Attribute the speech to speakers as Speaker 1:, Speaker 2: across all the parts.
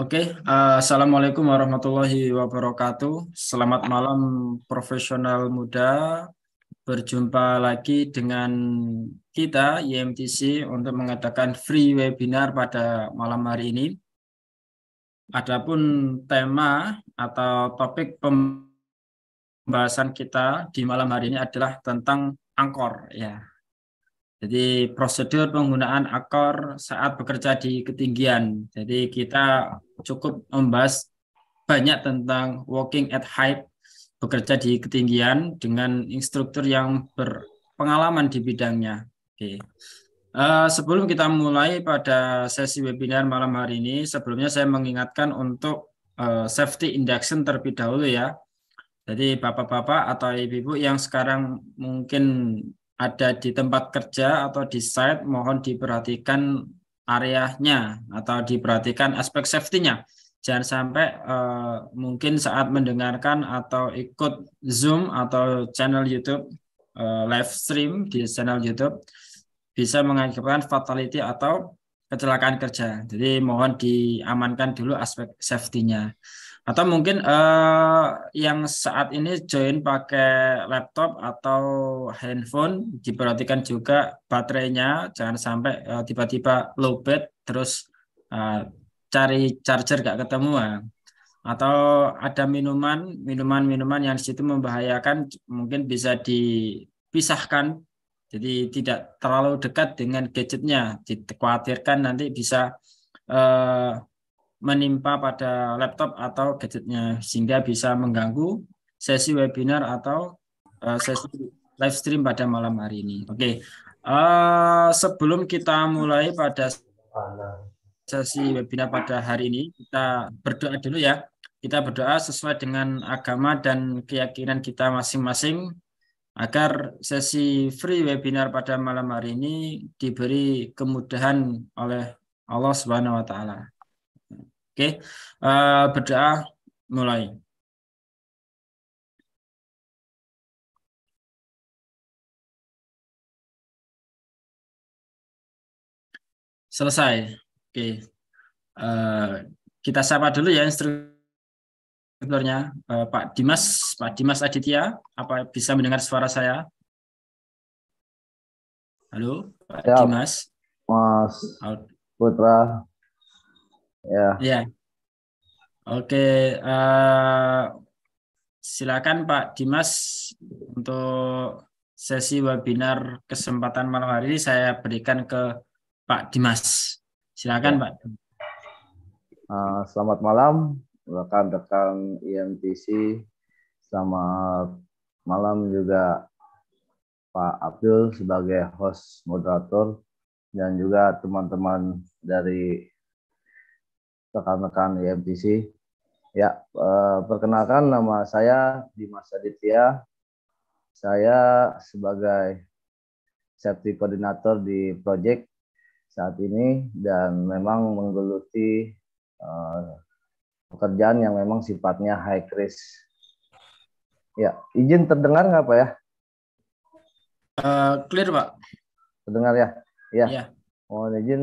Speaker 1: Oke, okay. uh, eh, assalamualaikum warahmatullahi wabarakatuh. Selamat malam profesional
Speaker 2: muda. Berjumpa lagi dengan kita YMTC untuk mengadakan free webinar pada malam hari ini. Adapun tema atau topik pembahasan kita di malam hari ini adalah tentang angkor ya. Jadi prosedur penggunaan akor saat bekerja di ketinggian. Jadi kita cukup membahas banyak tentang walking at height, bekerja di ketinggian dengan instruktur yang berpengalaman di bidangnya. Oke. Uh, sebelum kita mulai pada sesi webinar malam hari ini, sebelumnya saya mengingatkan untuk uh, safety induction terlebih dahulu ya. Jadi bapak-bapak atau ibu-ibu yang sekarang mungkin ada di tempat kerja atau di site mohon diperhatikan areanya atau diperhatikan aspek safety-nya. Jangan sampai uh, mungkin saat mendengarkan atau ikut Zoom atau channel YouTube uh, live stream di channel YouTube bisa mengakibatkan fatality atau kecelakaan kerja. Jadi mohon diamankan dulu aspek safety-nya. Atau mungkin uh, yang saat ini join pakai laptop atau handphone diperhatikan juga baterainya jangan sampai eh, tiba-tiba low bat terus uh, cari charger gak ketemu ya. Atau ada minuman, minuman-minuman yang situ membahayakan mungkin bisa dipisahkan jadi tidak terlalu dekat dengan gadgetnya. Dikhawatirkan nanti bisa uh, menimpa pada laptop atau gadgetnya sehingga bisa mengganggu sesi webinar atau eh, sesi live stream pada malam hari ini. Oke, okay. uh, eh, sebelum kita mulai pada sesi webinar pada hari ini, kita berdoa dulu ya. Kita berdoa sesuai dengan agama dan keyakinan kita masing-masing agar sesi free webinar pada malam hari ini diberi
Speaker 1: kemudahan oleh Allah Subhanahu wa taala. Oke, uh, berdoa mulai. Selesai. Oke, uh, kita sapa dulu
Speaker 2: ya instrukturnya uh, Pak Dimas, Pak Dimas Aditya. Apa
Speaker 1: bisa mendengar suara saya? Halo, Pak ya, Dimas.
Speaker 3: Mas Putra. Ya.
Speaker 1: Ya.
Speaker 2: Oke, uh, silakan Pak Dimas untuk sesi webinar kesempatan malam hari ini saya berikan ke Pak Dimas. Silakan ya. Pak.
Speaker 3: Uh, selamat malam rekan-rekan IMTC. Selamat malam juga Pak Abdul sebagai host moderator dan juga teman-teman dari rekan-rekan IMTC. E ya, eh, perkenalkan nama saya Dimas Aditya. Saya sebagai safety koordinator di project saat ini dan memang menggeluti eh, pekerjaan yang memang sifatnya high risk. Ya, izin terdengar nggak Pak ya? Uh, clear Pak. Terdengar ya? Ya. Yeah mohon izin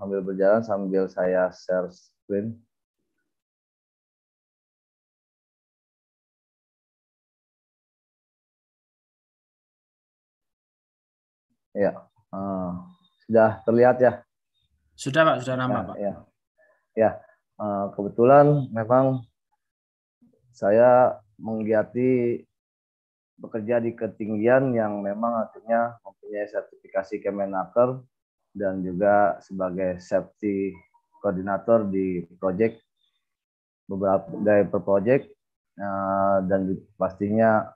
Speaker 3: sambil berjalan sambil saya share screen.
Speaker 1: Ya, uh,
Speaker 3: sudah terlihat ya?
Speaker 1: Sudah Pak, sudah
Speaker 2: nama ya,
Speaker 3: Pak. Ya, ya. Uh, kebetulan memang saya menggiati bekerja di ketinggian yang memang akhirnya mempunyai sertifikasi Kemenaker dan juga sebagai safety koordinator di project beberapa dari per project eh, dan pastinya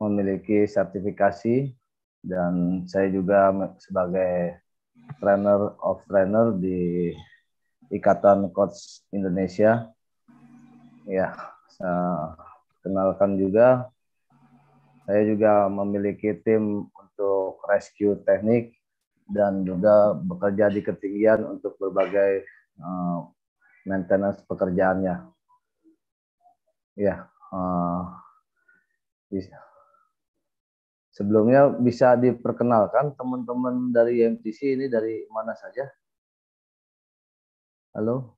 Speaker 3: memiliki sertifikasi dan saya juga sebagai trainer of trainer di Ikatan Coach Indonesia. Ya, saya eh, kenalkan juga saya juga memiliki tim untuk rescue teknik dan juga bekerja di ketinggian untuk berbagai uh, maintenance pekerjaannya. Ya, uh, bisa. sebelumnya bisa diperkenalkan teman-teman dari MTC ini dari mana saja? Halo.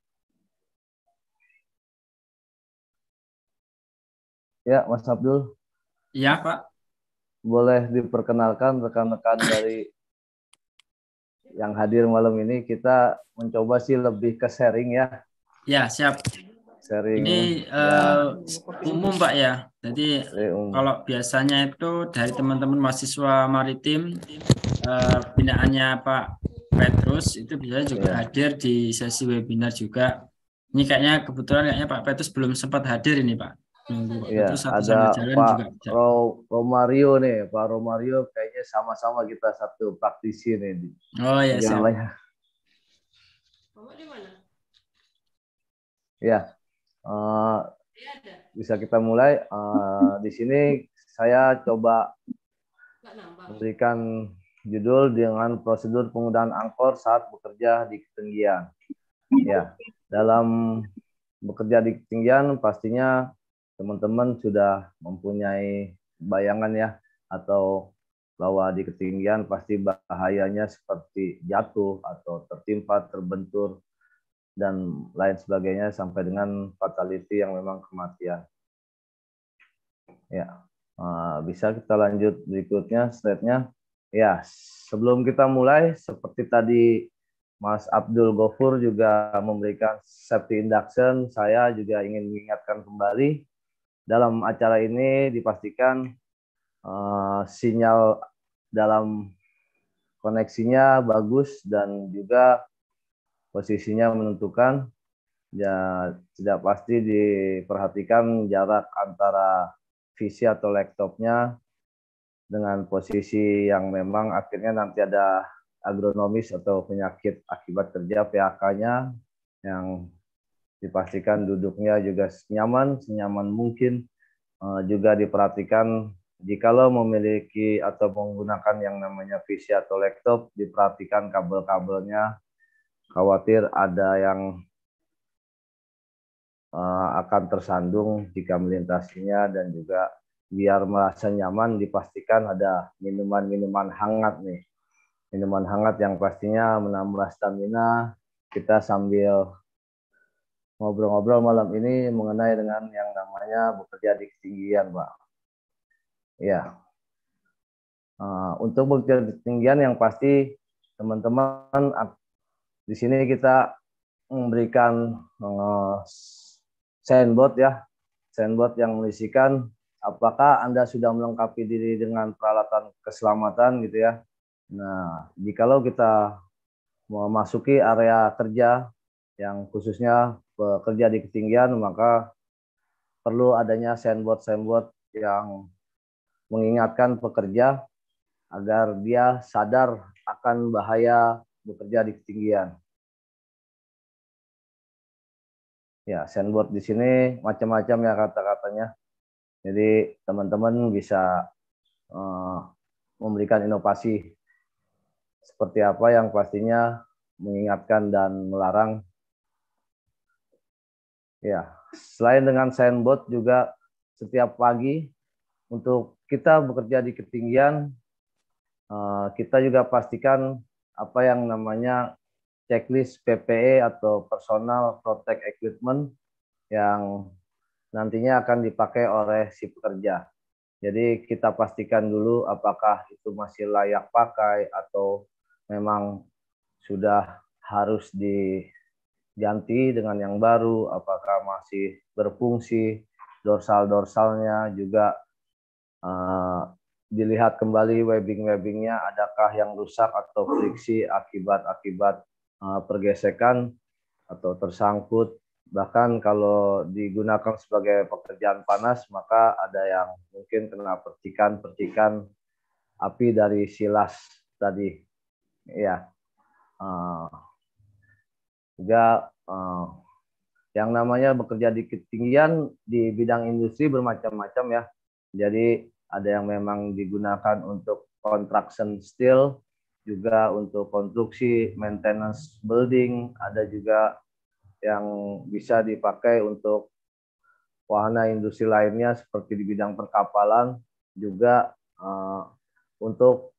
Speaker 3: Ya, Mas Abdul. Iya, Pak. Boleh diperkenalkan rekan-rekan dari yang hadir malam ini kita mencoba sih lebih ke sharing ya. Ya, siap. Sharing. Ini uh,
Speaker 2: umum Pak ya. Jadi um. kalau biasanya itu dari teman-teman mahasiswa maritim uh, binaannya Pak Petrus itu biasanya juga ya. hadir di sesi webinar juga. Ini kayaknya kebetulan kayaknya Pak Petrus belum sempat hadir ini Pak. Minggu. Hmm, ya, ada Pak juga
Speaker 3: Ro Romario nih, Pak Romario kayaknya sama-sama kita satu praktisi nih. Oh iya, siap. Mama di mana? Ya, uh, ya bisa kita mulai. Uh, di sini saya coba memberikan judul dengan prosedur penggunaan angkor saat bekerja di ketinggian. Ya, dalam bekerja di ketinggian pastinya teman-teman sudah mempunyai bayangan ya atau bahwa di ketinggian pasti bahayanya seperti jatuh atau tertimpa, terbentur dan lain sebagainya sampai dengan fatality yang memang kematian. Ya, eh, bisa kita lanjut berikutnya slide-nya. Ya, sebelum kita mulai seperti tadi Mas Abdul Gofur juga memberikan safety induction. Saya juga ingin mengingatkan kembali dalam acara ini dipastikan uh, sinyal dalam koneksinya bagus dan juga posisinya menentukan ya tidak pasti diperhatikan jarak antara visi atau laptopnya dengan posisi yang memang akhirnya nanti ada agronomis atau penyakit akibat kerja PHK-nya yang dipastikan duduknya juga nyaman, senyaman mungkin. Eh, juga diperhatikan jika lo memiliki atau menggunakan yang namanya PC atau laptop, diperhatikan kabel-kabelnya. Khawatir ada yang eh, akan tersandung jika melintasinya dan juga biar merasa nyaman dipastikan ada minuman-minuman hangat nih. Minuman hangat yang pastinya menambah stamina kita sambil ngobrol-ngobrol malam ini mengenai dengan yang namanya bekerja di ketinggian, Pak. Ya. Uh, untuk bekerja di ketinggian yang pasti teman-teman di sini kita memberikan uh, sandboard ya, sandboard yang mengisikan apakah Anda sudah melengkapi diri dengan peralatan keselamatan gitu ya. Nah, jikalau kita memasuki area kerja yang khususnya bekerja di ketinggian maka perlu adanya sandboard-sandboard yang mengingatkan pekerja agar dia sadar akan bahaya bekerja di ketinggian. Ya, sandboard di sini macam-macam ya kata-katanya. Jadi teman-teman bisa uh, memberikan inovasi seperti apa yang pastinya mengingatkan dan melarang Ya, selain dengan sandbot juga setiap pagi untuk kita bekerja di ketinggian eh, kita juga pastikan apa yang namanya checklist PPE atau personal protect equipment yang nantinya akan dipakai oleh si pekerja. Jadi kita pastikan dulu apakah itu masih layak pakai atau memang sudah harus di ganti dengan yang baru, apakah masih berfungsi, dorsal-dorsalnya juga uh, dilihat kembali webbing-webbingnya, adakah yang rusak atau friksi akibat-akibat uh, pergesekan atau tersangkut. Bahkan kalau digunakan sebagai pekerjaan panas, maka ada yang mungkin kena percikan-percikan api dari silas tadi. Ya, uh, juga uh, yang namanya bekerja di ketinggian di bidang industri bermacam-macam ya. Jadi ada yang memang digunakan untuk construction steel, juga untuk konstruksi, maintenance building, ada juga yang bisa dipakai untuk wahana industri lainnya seperti di bidang perkapalan, juga uh, untuk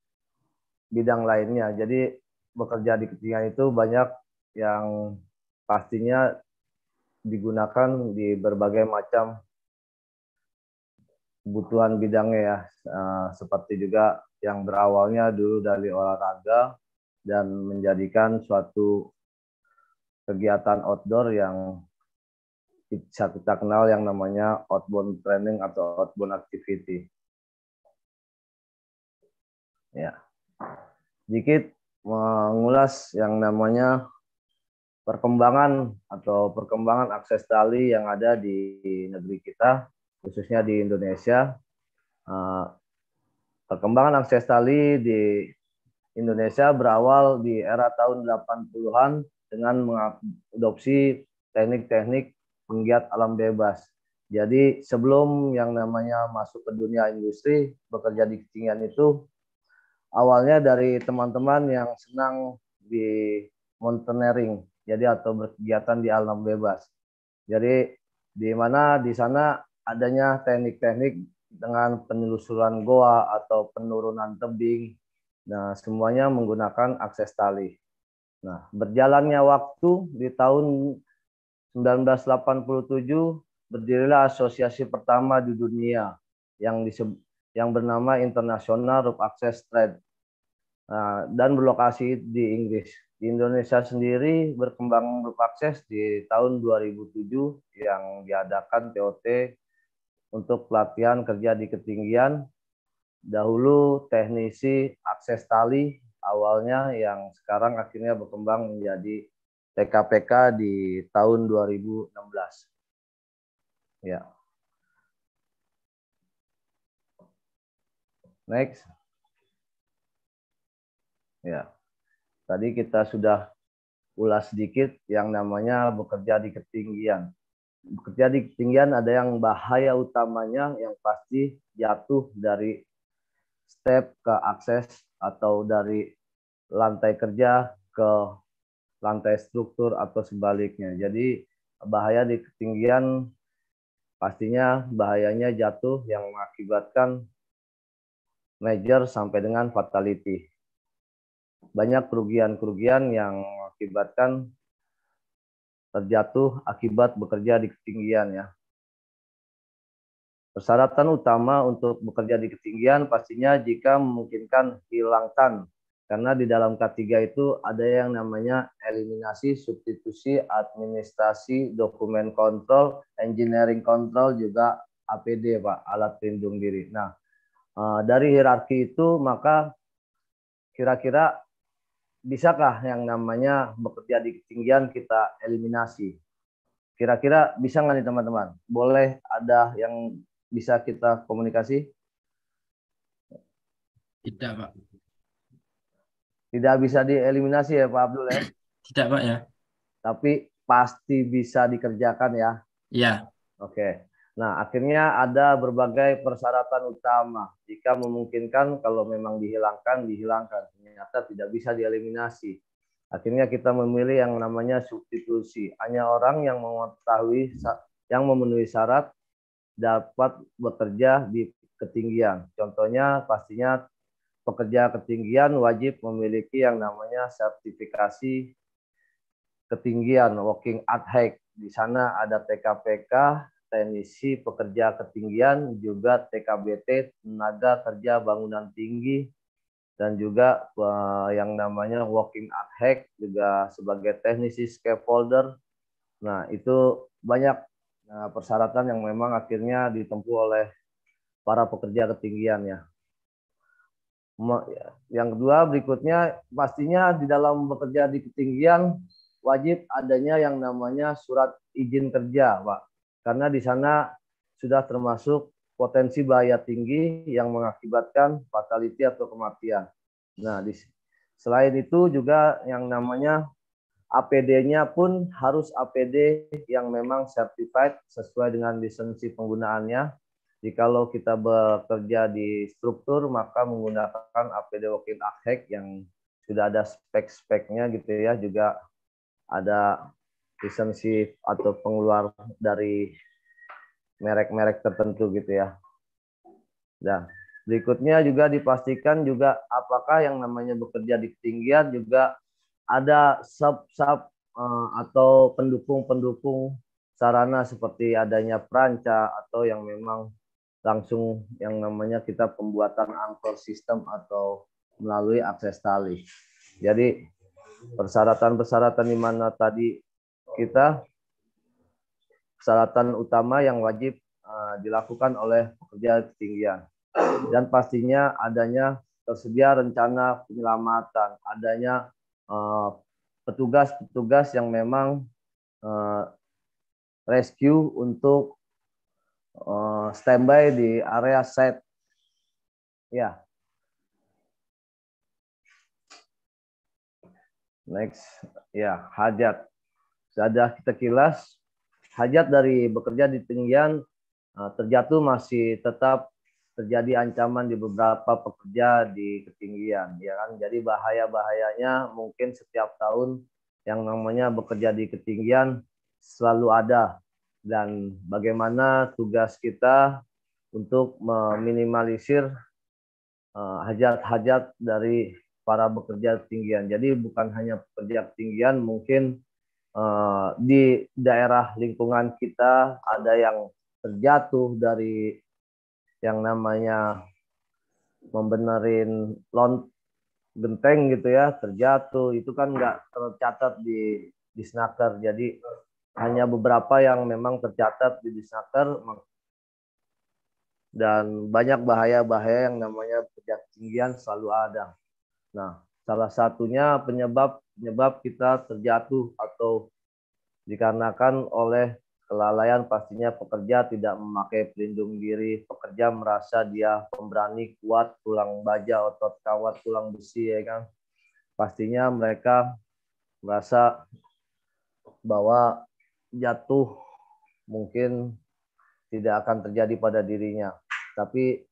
Speaker 3: bidang lainnya. Jadi bekerja di ketinggian itu banyak yang pastinya digunakan di berbagai macam kebutuhan bidangnya ya eh, seperti juga yang berawalnya dulu dari olahraga dan menjadikan suatu kegiatan outdoor yang bisa kita kenal yang namanya outbound training atau outbound activity. Ya. sedikit mengulas yang namanya perkembangan atau perkembangan akses tali yang ada di, negeri kita, khususnya di Indonesia. Eh, perkembangan akses tali di Indonesia berawal di era tahun 80-an dengan mengadopsi teknik-teknik penggiat alam bebas. Jadi sebelum yang namanya masuk ke dunia industri, bekerja di ketinggian itu awalnya dari teman-teman yang senang di mountaineering jadi atau berkegiatan di alam bebas. Jadi di mana di sana adanya teknik-teknik dengan penelusuran goa atau penurunan tebing. Nah, semuanya menggunakan akses tali. Nah, berjalannya waktu di tahun 1987 berdirilah asosiasi pertama di dunia yang disebut yang bernama International Rope Access Trade nah, dan berlokasi di Inggris di Indonesia sendiri berkembang grup akses di tahun 2007 yang diadakan TOT untuk pelatihan kerja di ketinggian. Dahulu teknisi akses tali awalnya yang sekarang akhirnya berkembang menjadi TKPK di tahun 2016. Ya. Next. Ya. Tadi kita sudah ulas sedikit yang namanya bekerja di ketinggian. Bekerja di ketinggian ada yang bahaya utamanya yang pasti jatuh dari step ke akses atau dari lantai kerja ke lantai struktur atau sebaliknya. Jadi bahaya di ketinggian pastinya bahayanya jatuh yang mengakibatkan major sampai dengan fatality banyak kerugian-kerugian yang mengakibatkan terjatuh akibat bekerja di ketinggian ya. Persyaratan utama untuk bekerja di ketinggian pastinya jika memungkinkan hilangkan karena di dalam K3 itu ada yang namanya eliminasi, substitusi, administrasi, dokumen kontrol, engineering kontrol juga APD Pak, alat pelindung diri. Nah, eh, dari hierarki itu maka kira-kira bisakah yang namanya bekerja di ketinggian kita eliminasi? Kira-kira bisa nggak nih teman-teman? Boleh ada yang bisa kita komunikasi? Tidak, Pak. Tidak bisa dieliminasi ya Pak Abdul ya?
Speaker 2: Tidak, Pak ya.
Speaker 3: Tapi pasti bisa dikerjakan ya? Iya. Oke. Nah, akhirnya ada berbagai persyaratan utama. Jika memungkinkan, kalau memang dihilangkan, dihilangkan. Ternyata tidak bisa dieliminasi. Akhirnya kita memilih yang namanya substitusi. Hanya orang yang mengetahui, yang memenuhi syarat dapat bekerja di ketinggian. Contohnya pastinya pekerja ketinggian wajib memiliki yang namanya sertifikasi ketinggian, working at height. Di sana ada TKPK, teknisi pekerja ketinggian, juga TKBT, tenaga kerja bangunan tinggi, dan juga uh, yang namanya working hack, juga sebagai teknisi scaffolder. Nah, itu banyak uh, persyaratan yang memang akhirnya ditempuh oleh para pekerja ketinggian ya. ya. Yang kedua berikutnya pastinya di dalam bekerja di ketinggian wajib adanya yang namanya surat izin kerja, Pak karena di sana sudah termasuk potensi bahaya tinggi yang mengakibatkan fatality atau kematian. Nah, di, selain itu juga yang namanya APD-nya pun harus APD yang memang certified sesuai dengan lisensi penggunaannya. Jikalau kita bekerja di struktur, maka menggunakan APD Wakil Akhek yang sudah ada spek-speknya gitu ya, juga ada lisensi atau pengeluar dari merek-merek tertentu gitu ya. Nah, berikutnya juga dipastikan juga apakah yang namanya bekerja di ketinggian juga ada sub-sub eh, atau pendukung-pendukung sarana seperti adanya peranca atau yang memang langsung yang namanya kita pembuatan angkor sistem atau melalui akses tali. Jadi persyaratan-persyaratan di mana tadi kita persyaratan utama yang wajib uh, dilakukan oleh pekerja ketinggian dan pastinya adanya tersedia rencana penyelamatan, adanya eh, petugas-petugas uh, yang memang uh, rescue untuk uh, standby di area set. Ya. Next, ya hajat. Sudah kita kilas, hajat dari bekerja di tinggian eh, terjatuh masih tetap terjadi ancaman di beberapa pekerja di ketinggian ya kan jadi bahaya bahayanya mungkin setiap tahun yang namanya bekerja di ketinggian selalu ada dan bagaimana tugas kita untuk meminimalisir eh, hajat-hajat dari para bekerja ketinggian jadi bukan hanya pekerja ketinggian mungkin Eh, di daerah lingkungan kita ada yang terjatuh dari yang namanya membenerin lon genteng gitu ya terjatuh itu kan nggak tercatat di di snaker jadi hanya beberapa yang memang tercatat di snaker dan banyak bahaya-bahaya yang namanya pekerjaan tinggian selalu ada. Nah, salah satunya penyebab penyebab kita terjatuh atau dikarenakan oleh kelalaian pastinya pekerja tidak memakai pelindung diri, pekerja merasa dia pemberani kuat, tulang baja, otot kawat, tulang besi ya kan. Pastinya mereka merasa bahwa jatuh mungkin tidak akan terjadi pada dirinya. Tapi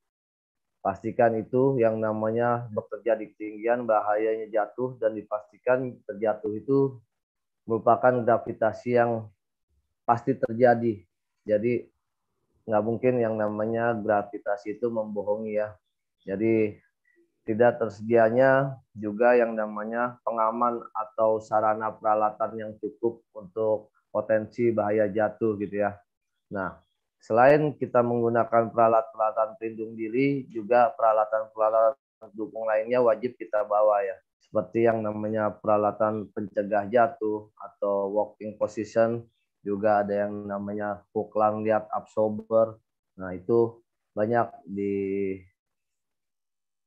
Speaker 3: Pastikan itu yang namanya bekerja di ketinggian bahayanya jatuh dan dipastikan terjatuh itu merupakan gravitasi yang pasti terjadi. Jadi nggak mungkin yang namanya gravitasi itu membohongi ya. Jadi tidak tersedianya juga yang namanya pengaman atau sarana peralatan yang cukup untuk potensi bahaya jatuh gitu ya. Nah, Selain kita menggunakan peralatan-peralatan pelindung diri, juga peralatan-peralatan pendukung lainnya wajib kita bawa ya. Seperti yang namanya peralatan pencegah jatuh atau walking position, juga ada yang namanya hook lanyard absorber. Nah, itu banyak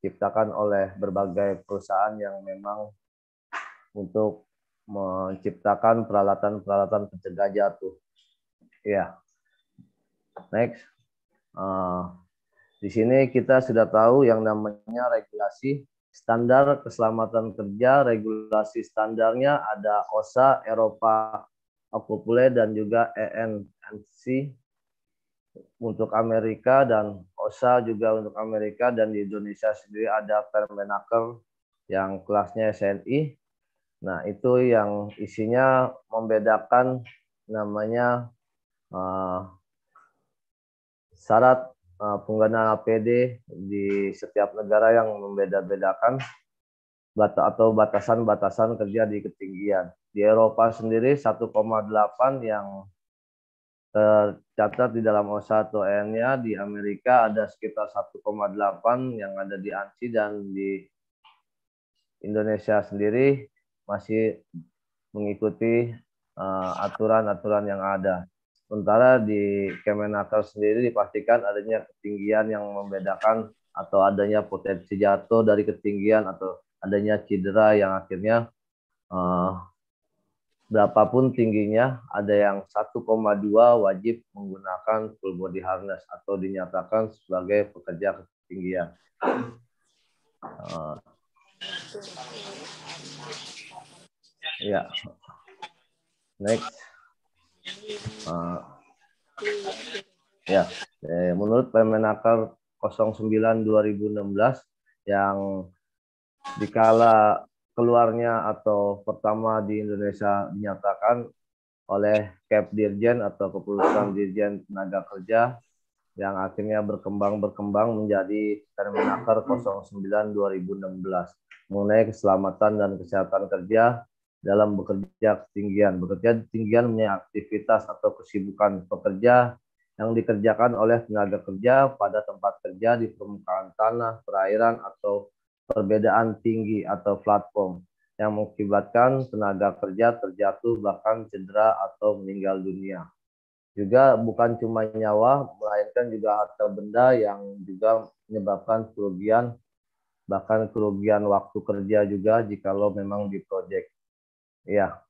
Speaker 3: diciptakan oleh berbagai perusahaan yang memang untuk menciptakan peralatan-peralatan pencegah jatuh. Ya, Next. Uh, di sini kita sudah tahu yang namanya regulasi standar keselamatan kerja, regulasi standarnya ada OSA, Eropa Okupule dan juga ENNC untuk Amerika dan OSA juga untuk Amerika dan di Indonesia sendiri ada Permenaker yang kelasnya SNI. Nah, itu yang isinya membedakan namanya uh, syarat uh, penggunaan APD di setiap negara yang membeda-bedakan bata atau batasan-batasan kerja di ketinggian. Di Eropa sendiri 1,8 yang tercatat di dalam OSA atau e n nya di Amerika ada sekitar 1,8 yang ada di ANSI dan di Indonesia sendiri masih mengikuti eh, aturan-aturan uh, aturan -aturan yang ada. Sementara di Kemenaker sendiri dipastikan adanya ketinggian yang membedakan atau adanya potensi jatuh dari ketinggian atau adanya cedera yang akhirnya uh, berapapun tingginya ada yang 1,2 wajib menggunakan full body harness atau dinyatakan sebagai pekerja ketinggian. Uh, ya. Yeah. Next. Eh, ya, eh, menurut Permenaker 09 2016 yang dikala keluarnya atau pertama di Indonesia dinyatakan oleh Cap Dirjen atau keputusan Dirjen Tenaga Kerja yang akhirnya berkembang berkembang menjadi Permenaker 09 2016 mengenai keselamatan dan kesehatan kerja dalam bekerja ketinggian. Bekerja ketinggian punya aktivitas atau kesibukan pekerja yang dikerjakan oleh tenaga kerja pada tempat kerja di permukaan tanah, perairan, atau perbedaan tinggi atau platform yang mengakibatkan tenaga kerja terjatuh bahkan cedera atau meninggal dunia. Juga bukan cuma nyawa, melainkan juga harta benda yang juga menyebabkan kerugian, bahkan kerugian waktu kerja juga jika lo memang di proyek Ya,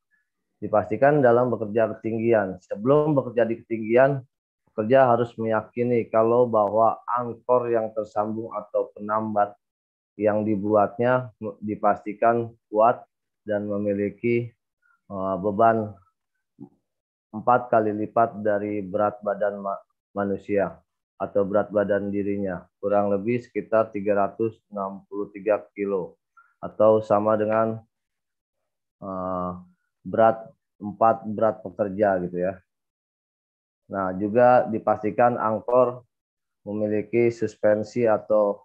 Speaker 3: dipastikan dalam bekerja ketinggian. Sebelum bekerja di ketinggian, pekerja harus meyakini kalau bahwa angkor yang tersambung atau penambat yang dibuatnya dipastikan kuat dan memiliki eh, beban empat kali lipat dari berat badan manusia atau berat badan dirinya, kurang lebih sekitar 363 kilo atau sama dengan Eh, berat empat berat pekerja gitu ya. Nah, juga dipastikan angkor memiliki suspensi atau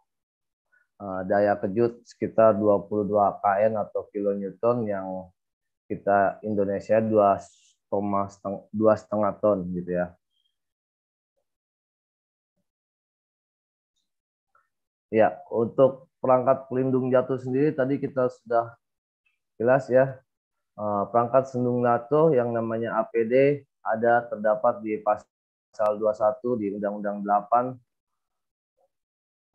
Speaker 3: eh, daya kejut sekitar 22 kN atau kilonewton yang kita Indonesia 2,5 ton gitu ya. Ya, untuk perangkat pelindung jatuh sendiri tadi kita sudah jelas ya Eh, perangkat sendung NATO yang namanya APD ada terdapat di pasal 21 di Undang-Undang 8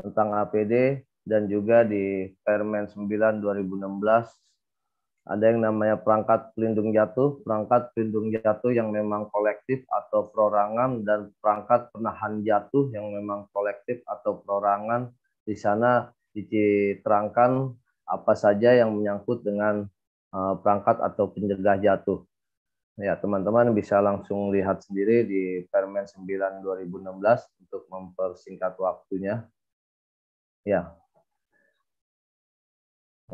Speaker 3: tentang APD dan juga di Permen 9 2016 ada yang namanya perangkat pelindung jatuh, perangkat pelindung jatuh yang memang kolektif atau perorangan dan perangkat penahan jatuh yang memang kolektif atau perorangan. Di sana diterangkan apa saja yang menyangkut dengan Eh, perangkat atau pencegah jatuh. Ya, teman-teman bisa langsung lihat sendiri di Permen 9 2016 untuk mempersingkat waktunya. Ya.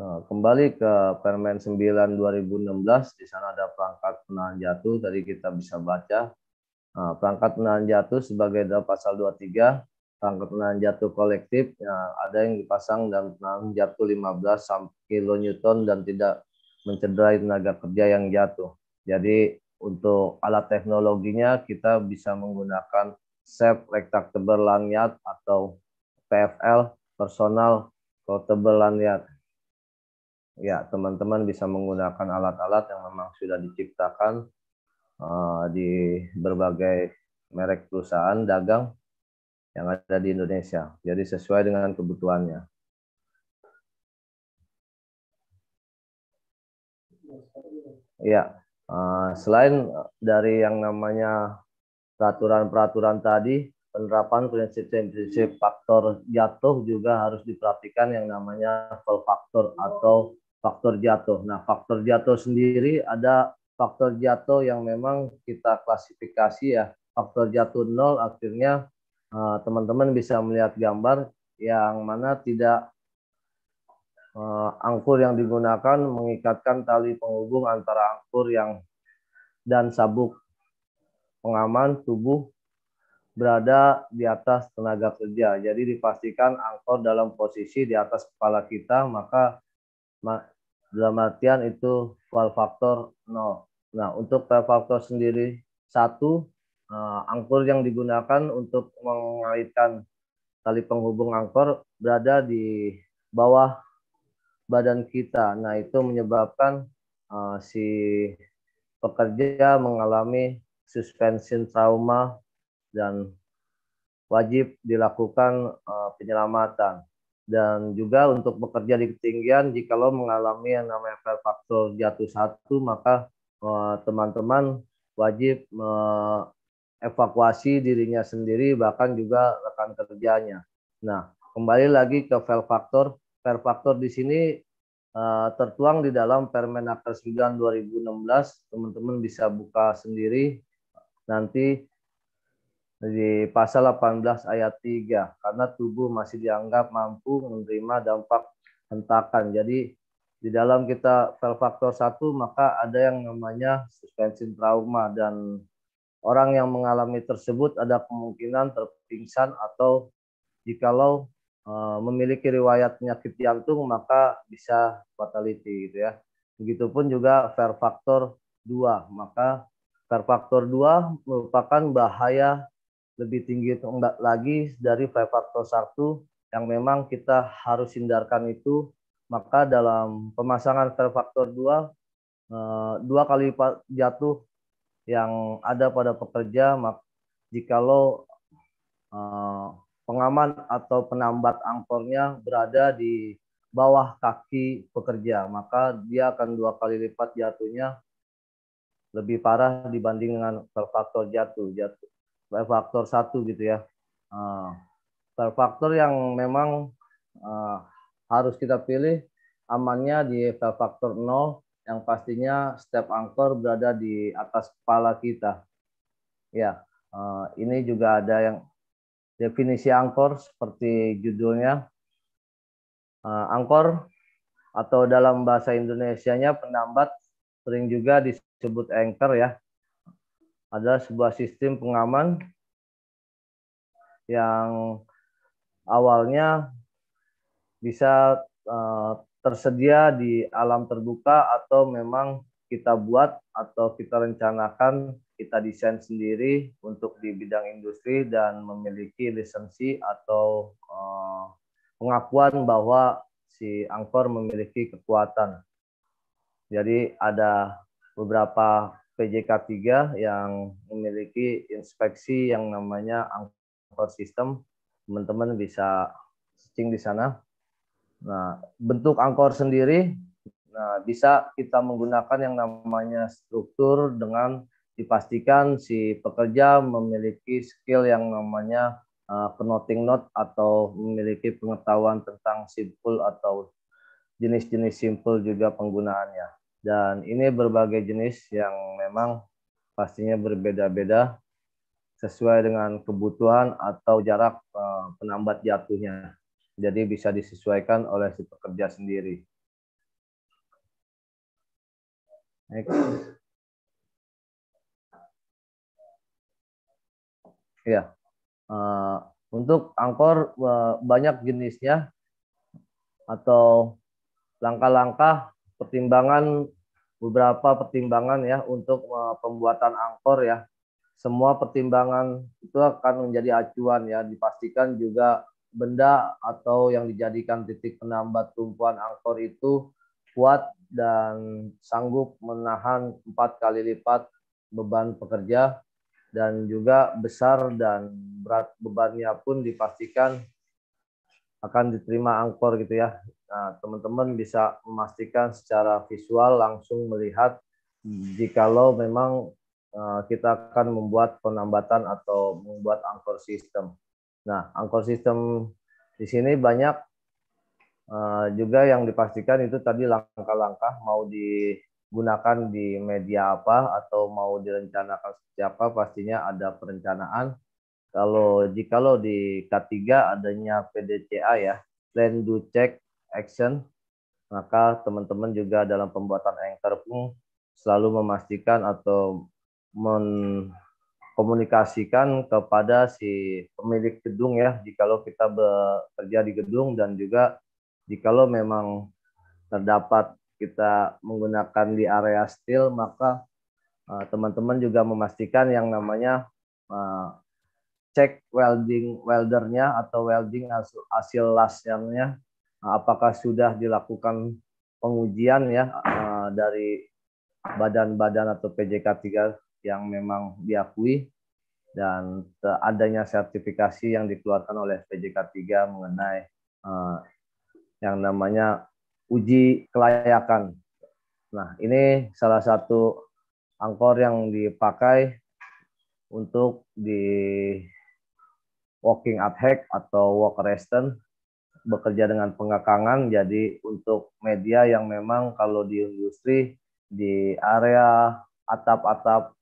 Speaker 3: Nah, kembali ke Permen 9 2016, di sana ada perangkat penahan jatuh, tadi kita bisa baca. Nah, perangkat penahan jatuh sebagai dalam pasal 23, perangkat penahan jatuh kolektif, ya, ada yang dipasang dan penahan jatuh 15 kN dan tidak mencederai tenaga kerja yang jatuh. Jadi untuk alat teknologinya kita bisa menggunakan shape retractable lanyard atau PFL personal portable lanyard. Ya, teman-teman bisa menggunakan alat-alat yang memang sudah diciptakan uh, di berbagai merek perusahaan dagang yang ada di Indonesia. Jadi sesuai dengan kebutuhannya. Ya, selain dari yang namanya peraturan-peraturan tadi, penerapan prinsip-prinsip faktor jatuh juga harus diperhatikan yang namanya fall faktor atau faktor jatuh. Nah, faktor jatuh sendiri ada faktor jatuh yang memang kita klasifikasi ya. Faktor jatuh nol akhirnya eh, teman-teman bisa melihat gambar yang mana tidak Eh, angkur yang digunakan mengikatkan tali penghubung antara angkur yang dan sabuk pengaman tubuh berada di atas tenaga kerja. Jadi dipastikan angkor dalam posisi di atas kepala kita, maka dalam artian itu val faktor 0. Nah, untuk val faktor sendiri satu eh, angkor yang digunakan untuk mengaitkan tali penghubung angkor berada di bawah badan kita. Nah, itu menyebabkan uh, si pekerja mengalami suspension trauma dan wajib dilakukan uh, penyelamatan. Dan juga untuk bekerja di ketinggian, jika lo mengalami yang namanya faktor jatuh satu, maka eh, teman-teman uh, wajib uh, evakuasi dirinya sendiri bahkan juga rekan kerjanya. Nah, kembali lagi ke fail faktor per faktor di sini uh, tertuang di dalam Permenaker 9 2016. Teman-teman bisa buka sendiri nanti di pasal 18 ayat 3 karena tubuh masih dianggap mampu menerima dampak hentakan. Jadi di dalam kita per faktor 1 maka ada yang namanya suspensi trauma dan orang yang mengalami tersebut ada kemungkinan terpingsan atau jikalau Eh, memiliki riwayat penyakit jantung maka bisa fatality gitu ya. Begitupun juga fair factor 2, maka fair factor 2 merupakan bahaya lebih tinggi lagi dari fair factor 1 yang memang kita harus hindarkan itu. Maka dalam pemasangan fair factor 2 eh, dua kali jatuh yang ada pada pekerja maka jikalau eh, pengaman atau penambat angkornya berada di bawah kaki pekerja, maka dia akan dua kali lipat jatuhnya lebih parah dibanding dengan faktor jatuh, jatuh faktor satu gitu ya. Ah, faktor yang memang ah, harus kita pilih amannya di faktor 0 yang pastinya step angkor berada di atas kepala kita. Ya, ah, ini juga ada yang Definisi angkor seperti judulnya, eh, angkor atau dalam bahasa Indonesianya penambat sering juga disebut anchor ya. Adalah sebuah sistem pengaman yang awalnya bisa eh, tersedia di alam terbuka atau memang kita buat atau kita rencanakan kita desain sendiri untuk di bidang industri dan memiliki lisensi atau uh, pengakuan bahwa si angkor memiliki kekuatan. Jadi ada beberapa PJK 3 yang memiliki inspeksi yang namanya angkor sistem. Teman-teman bisa searching di sana. Nah, bentuk angkor sendiri nah, bisa kita menggunakan yang namanya struktur dengan dipastikan si pekerja memiliki skill yang namanya uh, connoting note atau memiliki pengetahuan tentang simpul atau jenis-jenis simpul juga penggunaannya. Dan ini berbagai jenis yang memang pastinya berbeda-beda sesuai dengan kebutuhan atau jarak uh, penambat jatuhnya. Jadi bisa disesuaikan oleh si pekerja sendiri. Next. Ya. Uh, untuk angkor uh, banyak jenisnya atau langkah-langkah pertimbangan beberapa pertimbangan ya untuk uh, pembuatan angkor ya. Semua pertimbangan itu akan menjadi acuan ya, dipastikan juga benda atau yang dijadikan titik penambat tumpuan angkor itu kuat dan sanggup menahan empat kali lipat beban pekerja dan juga besar dan berat bebannya pun dipastikan akan diterima angkor gitu ya. Nah, teman-teman bisa memastikan secara visual langsung melihat jikalau memang eh, kita akan membuat penambatan atau membuat angkor sistem. Nah, angkor sistem di sini banyak eh, juga yang dipastikan itu tadi langkah-langkah mau di gunakan di media apa atau mau direncanakan siapa pastinya ada perencanaan. Kalau jika lo di K3 adanya PDCA ya, plan do check action, maka teman-teman juga dalam pembuatan anchor pun selalu memastikan atau mengkomunikasikan kepada si pemilik gedung ya, jikalau kita bekerja di gedung dan juga jikalau memang terdapat kita menggunakan di area steel maka eh, teman-teman uh, juga memastikan yang namanya uh, cek welding weldernya atau welding hasil lasernya uh, apakah sudah dilakukan pengujian ya uh, dari badan-badan atau PJK 3 yang memang diakui dan adanya sertifikasi yang dikeluarkan oleh PJK 3 mengenai uh, yang namanya uji kelayakan. Nah, ini salah satu angkor yang dipakai untuk di walking up hack atau walk reston bekerja dengan pengekangan. jadi untuk media yang memang kalau di industri di area atap-atap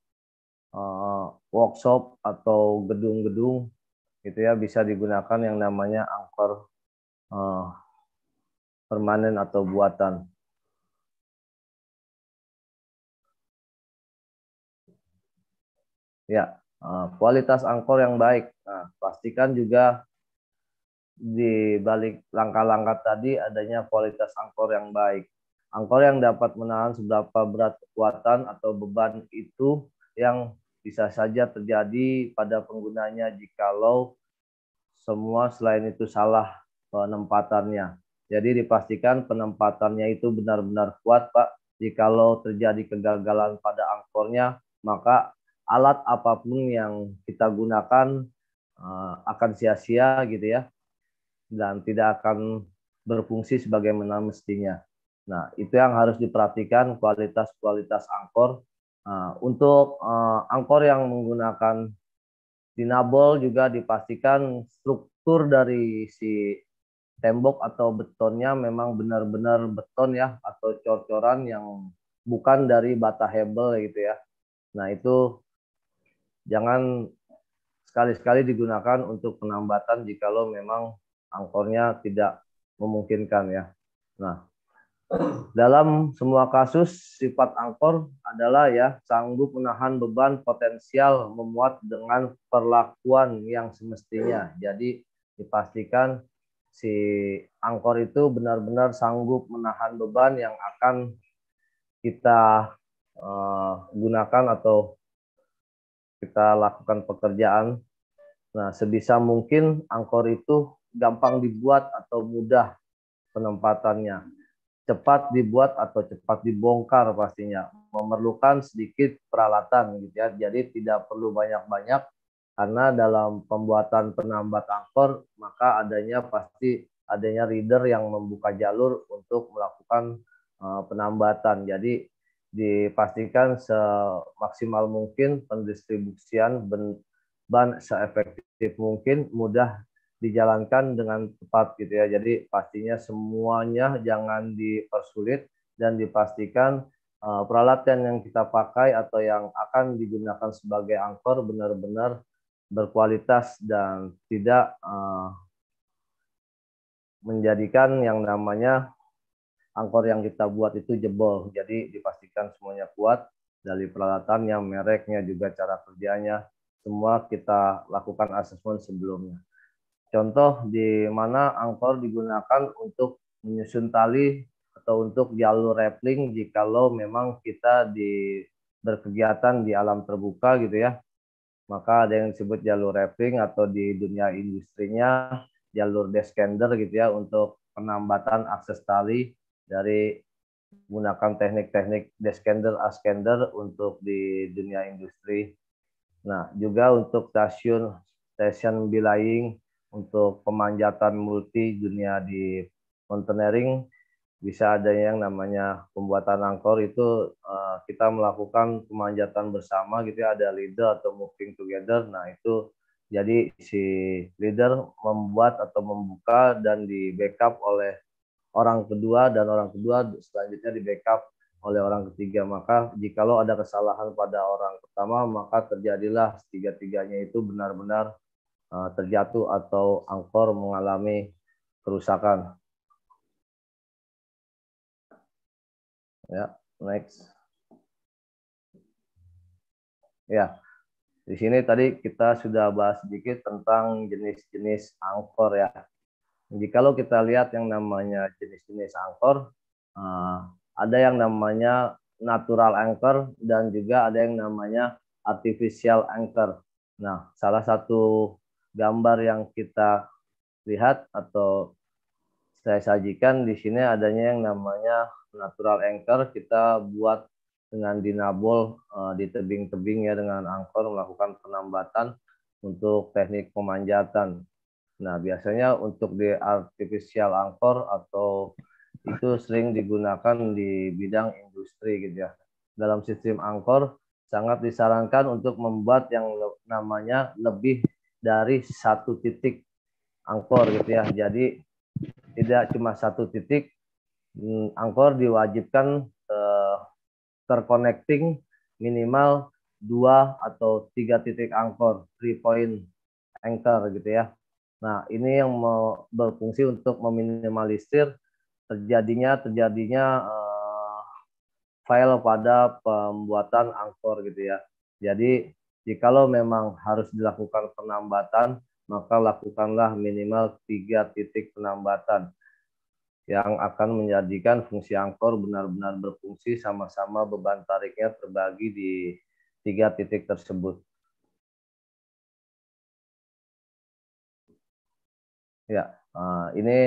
Speaker 3: uh, workshop atau gedung-gedung itu ya bisa digunakan yang namanya angkor uh, permanen atau buatan. Ya, eh, kualitas angkor yang baik. Nah, pastikan juga di balik langkah-langkah tadi adanya kualitas angkor yang baik. Angkor yang dapat menahan seberapa berat kekuatan atau beban itu yang bisa saja terjadi pada penggunanya jikalau semua selain itu salah penempatannya. Jadi dipastikan penempatannya itu benar-benar kuat, Pak. Jikalau terjadi kegagalan pada angkornya, maka alat apapun yang kita gunakan uh, akan sia-sia gitu ya. Dan tidak akan berfungsi sebagaimana mestinya. Nah, itu yang harus diperhatikan kualitas-kualitas angkor. Uh, untuk uh, angkor yang menggunakan dinabol juga dipastikan struktur dari si tembok atau betonnya memang benar-benar beton ya atau cor-coran yang bukan dari bata hebel gitu ya. Nah, itu jangan sekali-sekali digunakan untuk penambatan jika lo memang angkornya tidak memungkinkan ya. Nah, dalam semua kasus sifat angkor adalah ya sanggup menahan beban potensial memuat dengan perlakuan yang semestinya. Jadi dipastikan si angkor itu benar-benar sanggup menahan beban yang akan kita uh, gunakan atau kita lakukan pekerjaan. Nah, sebisa mungkin angkor itu gampang dibuat atau mudah penempatannya. Cepat dibuat atau cepat dibongkar pastinya. Memerlukan sedikit peralatan gitu ya. Jadi tidak perlu banyak-banyak karena dalam pembuatan penambat angkor maka adanya pasti adanya reader yang membuka jalur untuk melakukan uh, penambatan. Jadi dipastikan semaksimal mungkin pendistribusian ban seefektif mungkin mudah dijalankan dengan tepat gitu ya. Jadi pastinya semuanya jangan dipersulit dan dipastikan uh, peralatan yang kita pakai atau yang akan digunakan sebagai angkor benar-benar berkualitas dan tidak uh, menjadikan yang namanya angkor yang kita buat itu jebol. Jadi dipastikan semuanya kuat dari peralatannya, mereknya, juga cara kerjanya. Semua kita lakukan asesmen sebelumnya. Contoh di mana angkor digunakan untuk menyusun tali atau untuk jalur rappling jikalau memang kita di berkegiatan di alam terbuka gitu ya maka ada yang disebut jalur wrapping atau di dunia industrinya jalur descender gitu ya untuk penambatan akses tali dari menggunakan teknik-teknik descender ascender untuk di dunia industri. Nah, juga untuk stasiun station belaying untuk pemanjatan multi dunia di mountaineering bisa ada yang namanya pembuatan angkor itu uh, kita melakukan pemanjatan bersama gitu ya ada leader atau moving together nah itu jadi si leader membuat atau membuka dan di backup oleh orang kedua dan orang kedua selanjutnya di backup oleh orang ketiga maka jikalau ada kesalahan pada orang pertama maka terjadilah tiga-tiganya itu benar-benar uh, terjatuh atau angkor mengalami kerusakan Ya, next. Ya, di sini tadi kita sudah bahas sedikit tentang jenis-jenis angkor ya. Jadi kalau kita lihat yang namanya jenis-jenis angkor, eh, ada yang namanya natural anchor dan juga ada yang namanya artificial anchor. Nah, salah satu gambar yang kita lihat atau saya sajikan di sini adanya yang namanya natural anchor kita buat dengan dinabol uh, di tebing-tebing ya dengan angkor melakukan penambatan untuk teknik pemanjatan. Nah, biasanya untuk di artificial angkor atau itu sering digunakan di bidang industri gitu ya. Dalam sistem angkor sangat disarankan untuk membuat yang namanya lebih dari satu titik angkor gitu ya. Jadi tidak cuma satu titik hmm, angkor diwajibkan eh, terconnecting minimal dua atau tiga titik angkor three point anchor gitu ya nah ini yang mau berfungsi untuk meminimalisir terjadinya terjadinya eh, file pada pembuatan angkor gitu ya jadi kalau memang harus dilakukan penambatan maka lakukanlah minimal tiga titik penambatan yang akan menjadikan fungsi angkor benar-benar berfungsi sama-sama beban tariknya terbagi di tiga titik tersebut. Ya, eh, ini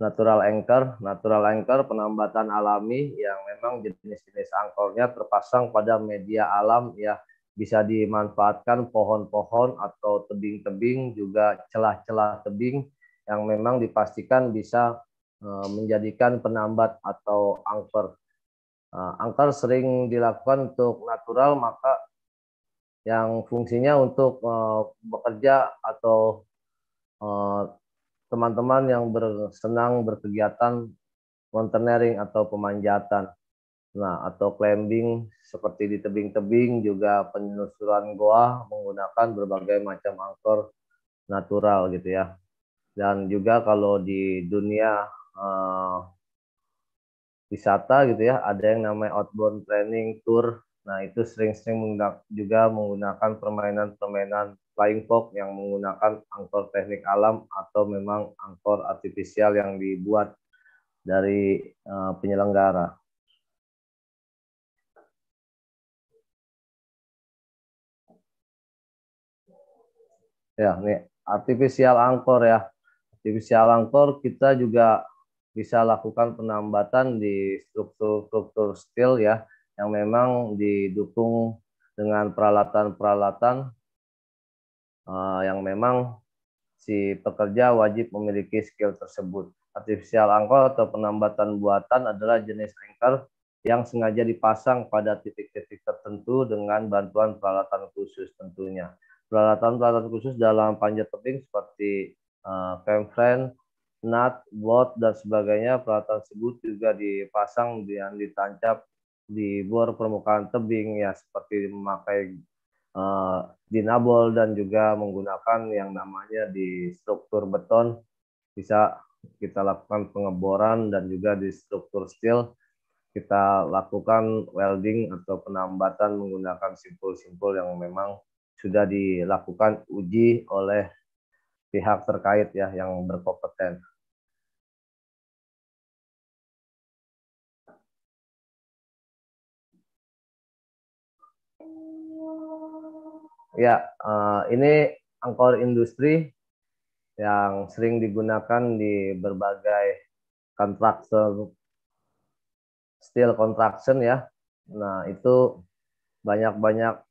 Speaker 3: natural anchor. Natural anchor penambatan alami yang memang jenis-jenis angkornya terpasang pada media alam ya bisa dimanfaatkan pohon-pohon atau tebing-tebing juga celah-celah tebing yang memang dipastikan bisa eh, menjadikan penambat atau angker. Eh, angker sering dilakukan untuk natural maka yang fungsinya untuk eh, bekerja atau teman-teman yang bersenang berkegiatan mountaineering atau pemanjatan. Nah, atau climbing seperti di tebing-tebing juga penyusuran goa menggunakan berbagai macam angkor natural gitu ya. Dan juga kalau di dunia uh, wisata gitu ya, ada yang namanya outbound training tour. Nah, itu sering-sering juga menggunakan permainan-permainan flying fox yang menggunakan angkor teknik alam atau memang angkor artifisial yang dibuat dari uh, penyelenggara. ya nih artificial anchor ya artificial anchor kita juga bisa lakukan penambatan di struktur-struktur steel ya yang memang didukung dengan peralatan-peralatan uh, yang memang si pekerja wajib memiliki skill tersebut. Artificial anchor atau penambatan buatan adalah jenis anchor yang sengaja dipasang pada titik-titik tertentu dengan bantuan peralatan khusus tentunya. Peralatan-peralatan khusus dalam panjat tebing seperti uh, eh, camfriend, nut, bot, dan sebagainya. Peralatan tersebut juga dipasang dan ditancap di bor permukaan tebing ya seperti memakai uh, dinabol dan juga menggunakan yang namanya di struktur beton bisa kita lakukan pengeboran dan juga di struktur steel kita lakukan welding atau penambatan menggunakan simpul-simpul yang memang sudah dilakukan uji oleh pihak terkait ya yang berkompeten. Ya, eh, ini angkor industri yang sering digunakan di berbagai kontraktor steel construction ya. Nah, itu banyak-banyak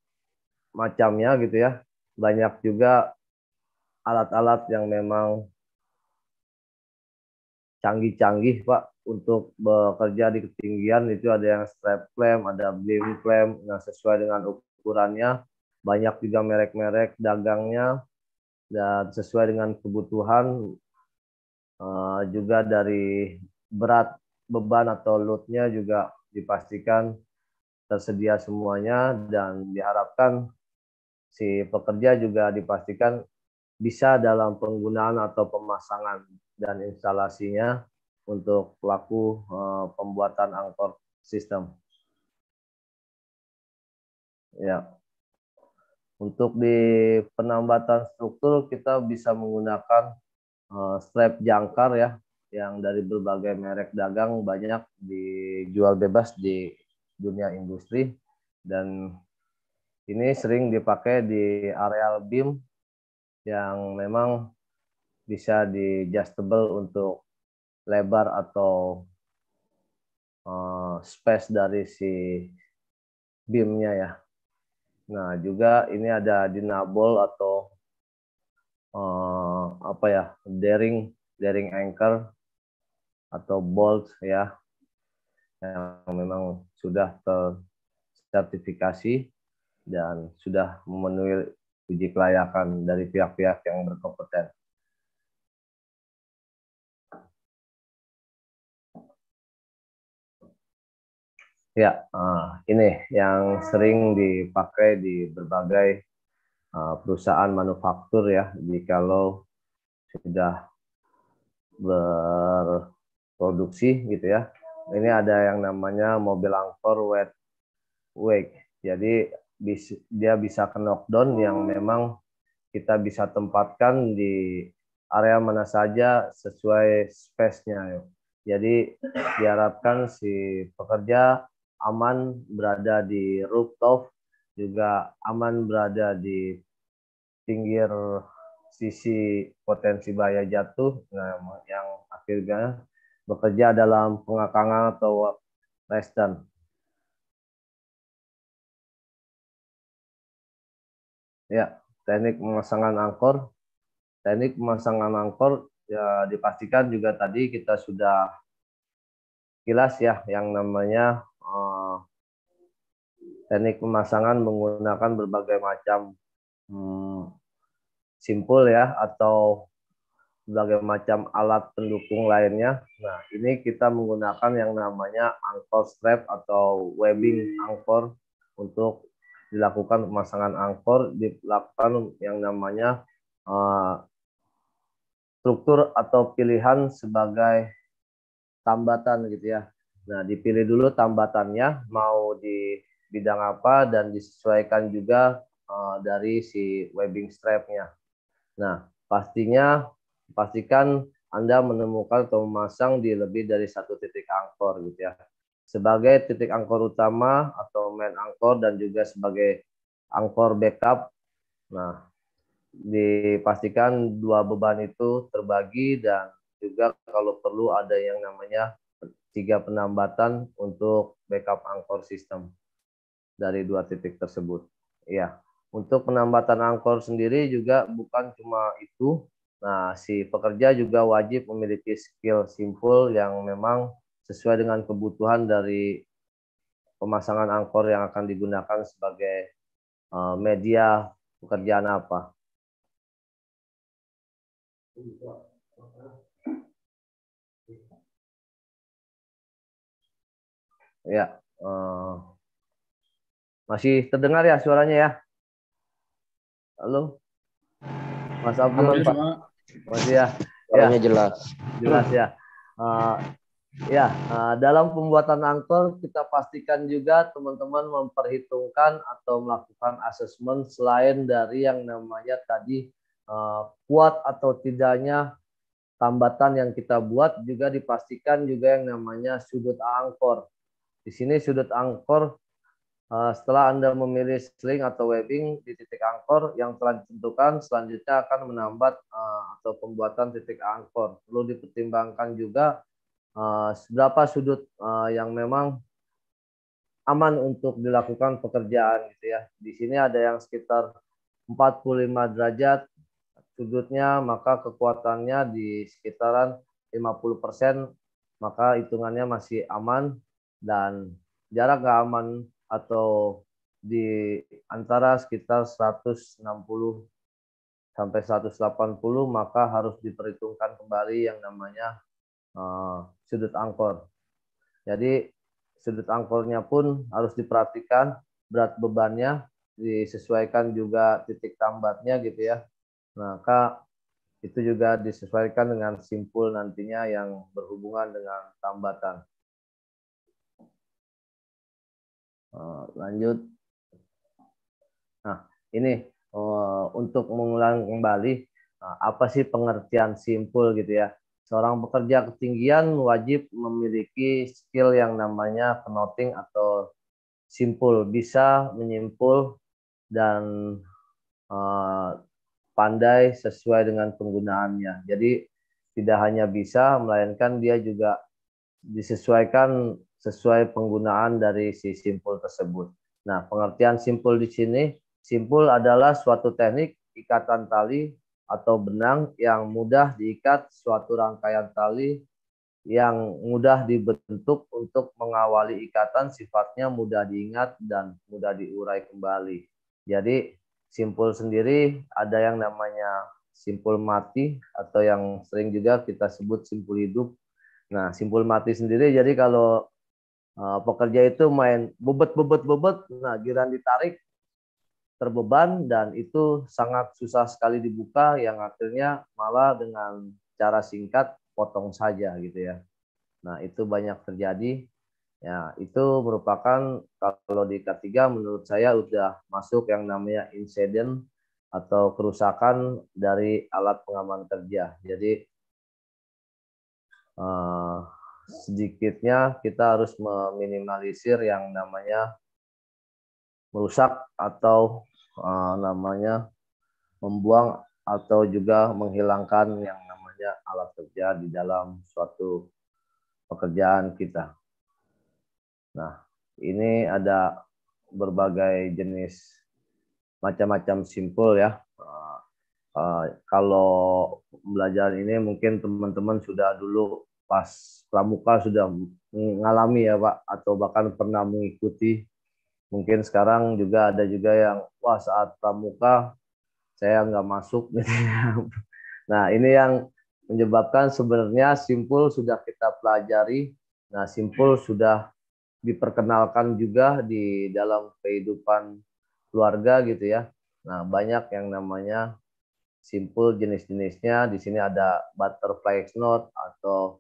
Speaker 3: macamnya gitu ya. Banyak juga alat-alat yang memang canggih-canggih Pak untuk bekerja di ketinggian itu ada yang strap clamp, ada beam clamp, nah sesuai dengan ukurannya, banyak juga merek-merek dagangnya dan sesuai dengan kebutuhan uh, juga dari berat beban atau loadnya juga dipastikan tersedia semuanya dan diharapkan si pekerja juga dipastikan bisa dalam penggunaan atau pemasangan dan instalasinya untuk pelaku eh, pembuatan angkor sistem. Ya. Untuk di penambatan struktur kita bisa menggunakan eh, strap jangkar ya yang dari berbagai merek dagang banyak dijual bebas di dunia industri dan ini sering dipakai di areal beam yang memang bisa di adjustable untuk lebar atau uh, space dari si beamnya ya. Nah juga ini ada dinabol atau uh, apa ya daring daring anchor atau bolt ya yang memang sudah tersertifikasi dan sudah memenuhi uji kelayakan dari pihak-pihak yang berkompeten. Ya, ah, ini yang sering dipakai di berbagai ah, perusahaan manufaktur ya, kalau sudah berproduksi gitu ya. Ini ada yang namanya mobil angkor wet wake. Jadi dia bisa ke knockdown yang memang kita bisa tempatkan di area mana saja sesuai space-nya. Jadi diharapkan si pekerja aman berada di rooftop, juga aman berada di pinggir sisi potensi bahaya jatuh nah, yang akhirnya bekerja dalam pengakangan atau western.
Speaker 1: Ya, teknik
Speaker 3: pemasangan angkor. Teknik pemasangan angkor ya dipastikan juga tadi kita sudah kilas ya yang namanya uh, teknik pemasangan menggunakan berbagai macam hmm, simpul ya atau berbagai macam alat pendukung lainnya. Nah, ini kita menggunakan yang namanya angkor strap atau webbing angkor untuk dilakukan pemasangan angkor, dilakukan yang namanya uh, struktur atau pilihan sebagai tambatan gitu ya. Nah, dipilih dulu tambatannya mau di bidang apa dan disesuaikan juga uh, dari si webbing strapnya. Nah, pastinya pastikan Anda menemukan atau memasang di lebih dari satu titik angkor gitu ya sebagai titik angkor utama atau main angkor dan juga sebagai angkor backup. Nah, dipastikan dua beban itu terbagi dan juga kalau perlu ada yang namanya tiga penambatan untuk backup angkor sistem dari dua titik tersebut. Ya, untuk penambatan angkor sendiri juga bukan cuma itu. Nah, si pekerja juga wajib memiliki skill simple yang memang sesuai dengan kebutuhan dari pemasangan angkor yang akan digunakan sebagai eh, media pekerjaan apa.
Speaker 1: Ya, uh,
Speaker 3: masih terdengar ya suaranya ya? Halo, Mas Abdul, Halo, Pak. Masih ya? ya. Suaranya ya. jelas. Jelas ya. Uh, Ya, eh, dalam pembuatan angkor kita pastikan juga teman-teman memperhitungkan atau melakukan asesmen selain dari yang namanya tadi eh, kuat atau tidaknya tambatan yang kita buat juga dipastikan juga yang namanya sudut angkor. Di sini sudut angkor eh, setelah Anda memilih sling atau webbing di titik angkor yang telah ditentukan selanjutnya akan menambat atau pembuatan titik angkor. Perlu dipertimbangkan juga uh, seberapa sudut uh, yang memang aman untuk dilakukan pekerjaan gitu ya. Di sini ada yang sekitar 45 derajat sudutnya maka kekuatannya di sekitaran 50% persen maka hitungannya masih aman dan jarak gak aman atau di antara sekitar 160 sampai 180 maka harus diperhitungkan kembali yang namanya Ah, sudut angkor. Jadi sudut angkornya pun harus diperhatikan berat bebannya disesuaikan juga titik tambatnya gitu ya. Maka nah, itu juga disesuaikan dengan simpul nantinya yang berhubungan dengan tambatan. Ah, lanjut. Nah, ini oh, untuk mengulang kembali ah, apa sih pengertian simpul gitu ya. Seorang pekerja ketinggian wajib memiliki skill yang namanya penoting atau simpul, bisa menyimpul dan uh, pandai sesuai dengan penggunaannya. Jadi tidak hanya bisa, melainkan dia juga disesuaikan sesuai penggunaan dari si simpul tersebut. Nah, pengertian simpul di sini, simpul adalah suatu teknik ikatan tali atau benang yang mudah diikat suatu rangkaian tali yang mudah dibentuk untuk mengawali ikatan sifatnya mudah diingat dan mudah diurai kembali. Jadi simpul sendiri ada yang namanya simpul mati atau yang sering juga kita sebut simpul hidup. Nah, simpul mati sendiri jadi kalau eh, pekerja itu main bebet bebet bebet, nah giran ditarik terbeban dan itu sangat susah sekali dibuka yang akhirnya malah dengan cara singkat potong saja gitu ya. Nah, itu banyak terjadi. Ya, itu merupakan kalau di K3 menurut saya udah masuk yang namanya insiden atau kerusakan dari alat pengaman kerja. Jadi eh, sedikitnya kita harus meminimalisir yang namanya merusak atau uh, namanya membuang atau juga menghilangkan yang namanya alat kerja di dalam suatu pekerjaan kita. Nah, ini ada berbagai jenis macam-macam simpul ya. Uh, uh, kalau belajar ini mungkin teman-teman sudah dulu pas pramuka sudah mengalami ya Pak atau bahkan pernah mengikuti mungkin sekarang juga ada juga yang wah saat pramuka saya nggak masuk gitu ya. Nah ini yang menyebabkan sebenarnya simpul sudah kita pelajari. Nah simpul sudah diperkenalkan juga di dalam kehidupan keluarga gitu ya. Nah banyak yang namanya simpul jenis-jenisnya. Di sini ada butterfly knot atau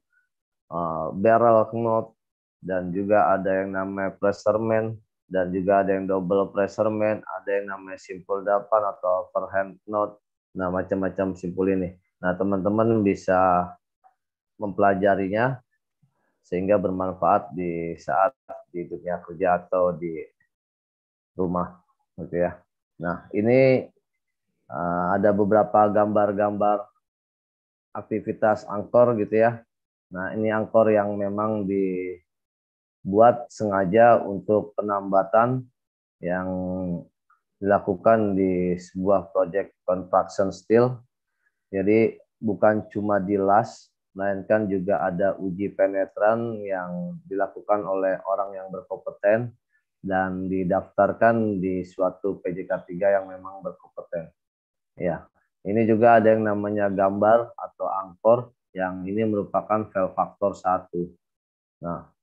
Speaker 3: uh, barrel knot dan juga ada yang namanya man dan juga ada yang double pressure man, ada yang namanya simple dapan atau per hand note, nah macam-macam simpul ini. Nah teman-teman bisa mempelajarinya sehingga bermanfaat di saat di dunia kerja atau di rumah, gitu ya. Nah ini eh, ada beberapa gambar-gambar aktivitas angkor gitu ya. Nah ini angkor yang memang di buat sengaja untuk penambatan yang dilakukan di sebuah project construction steel. Jadi bukan cuma di las, melainkan juga ada uji penetran yang dilakukan oleh orang yang berkompeten dan didaftarkan di suatu PJK 3 yang memang berkompeten. Ya, ini juga ada yang namanya gambar atau angkor yang ini merupakan fail faktor satu. Nah,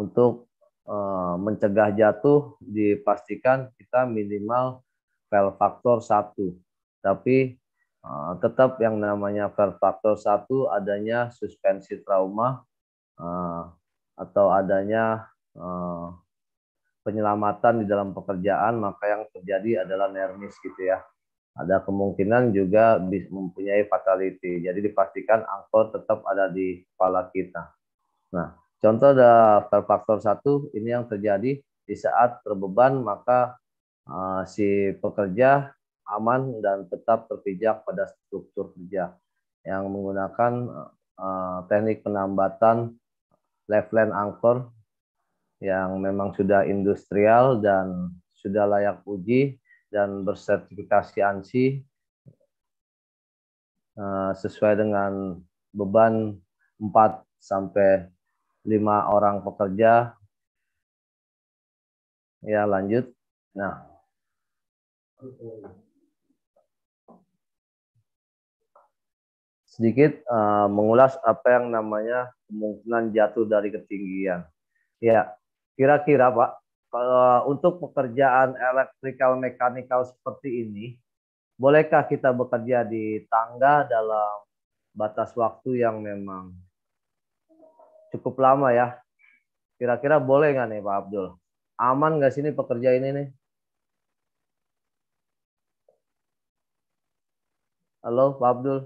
Speaker 3: untuk uh, mencegah jatuh dipastikan kita minimal fail faktor satu, Tapi uh, tetap yang namanya fail faktor satu adanya suspensi trauma uh, atau adanya uh, penyelamatan di dalam pekerjaan maka yang terjadi adalah nermis gitu ya. Ada kemungkinan juga mempunyai fatality. Jadi dipastikan angkor tetap ada di kepala kita. Nah, Contoh ada faktor satu ini yang terjadi di saat terbeban maka uh, si pekerja aman dan tetap terpijak pada struktur kerja yang menggunakan uh, teknik penambatan left land anchor yang memang sudah industrial dan sudah layak uji dan bersertifikasi ANSI uh, eh, sesuai dengan beban 4 sampai lima orang pekerja. Ya, lanjut. Nah. Sedikit uh, mengulas apa yang namanya kemungkinan jatuh dari ketinggian. Ya, kira-kira Pak, kalau untuk pekerjaan elektrikal mekanikal seperti ini, bolehkah kita bekerja di tangga dalam batas waktu yang memang cukup lama ya. Kira-kira boleh nggak nih Pak Abdul? Aman nggak sih nih pekerja ini nih? Halo Pak Abdul.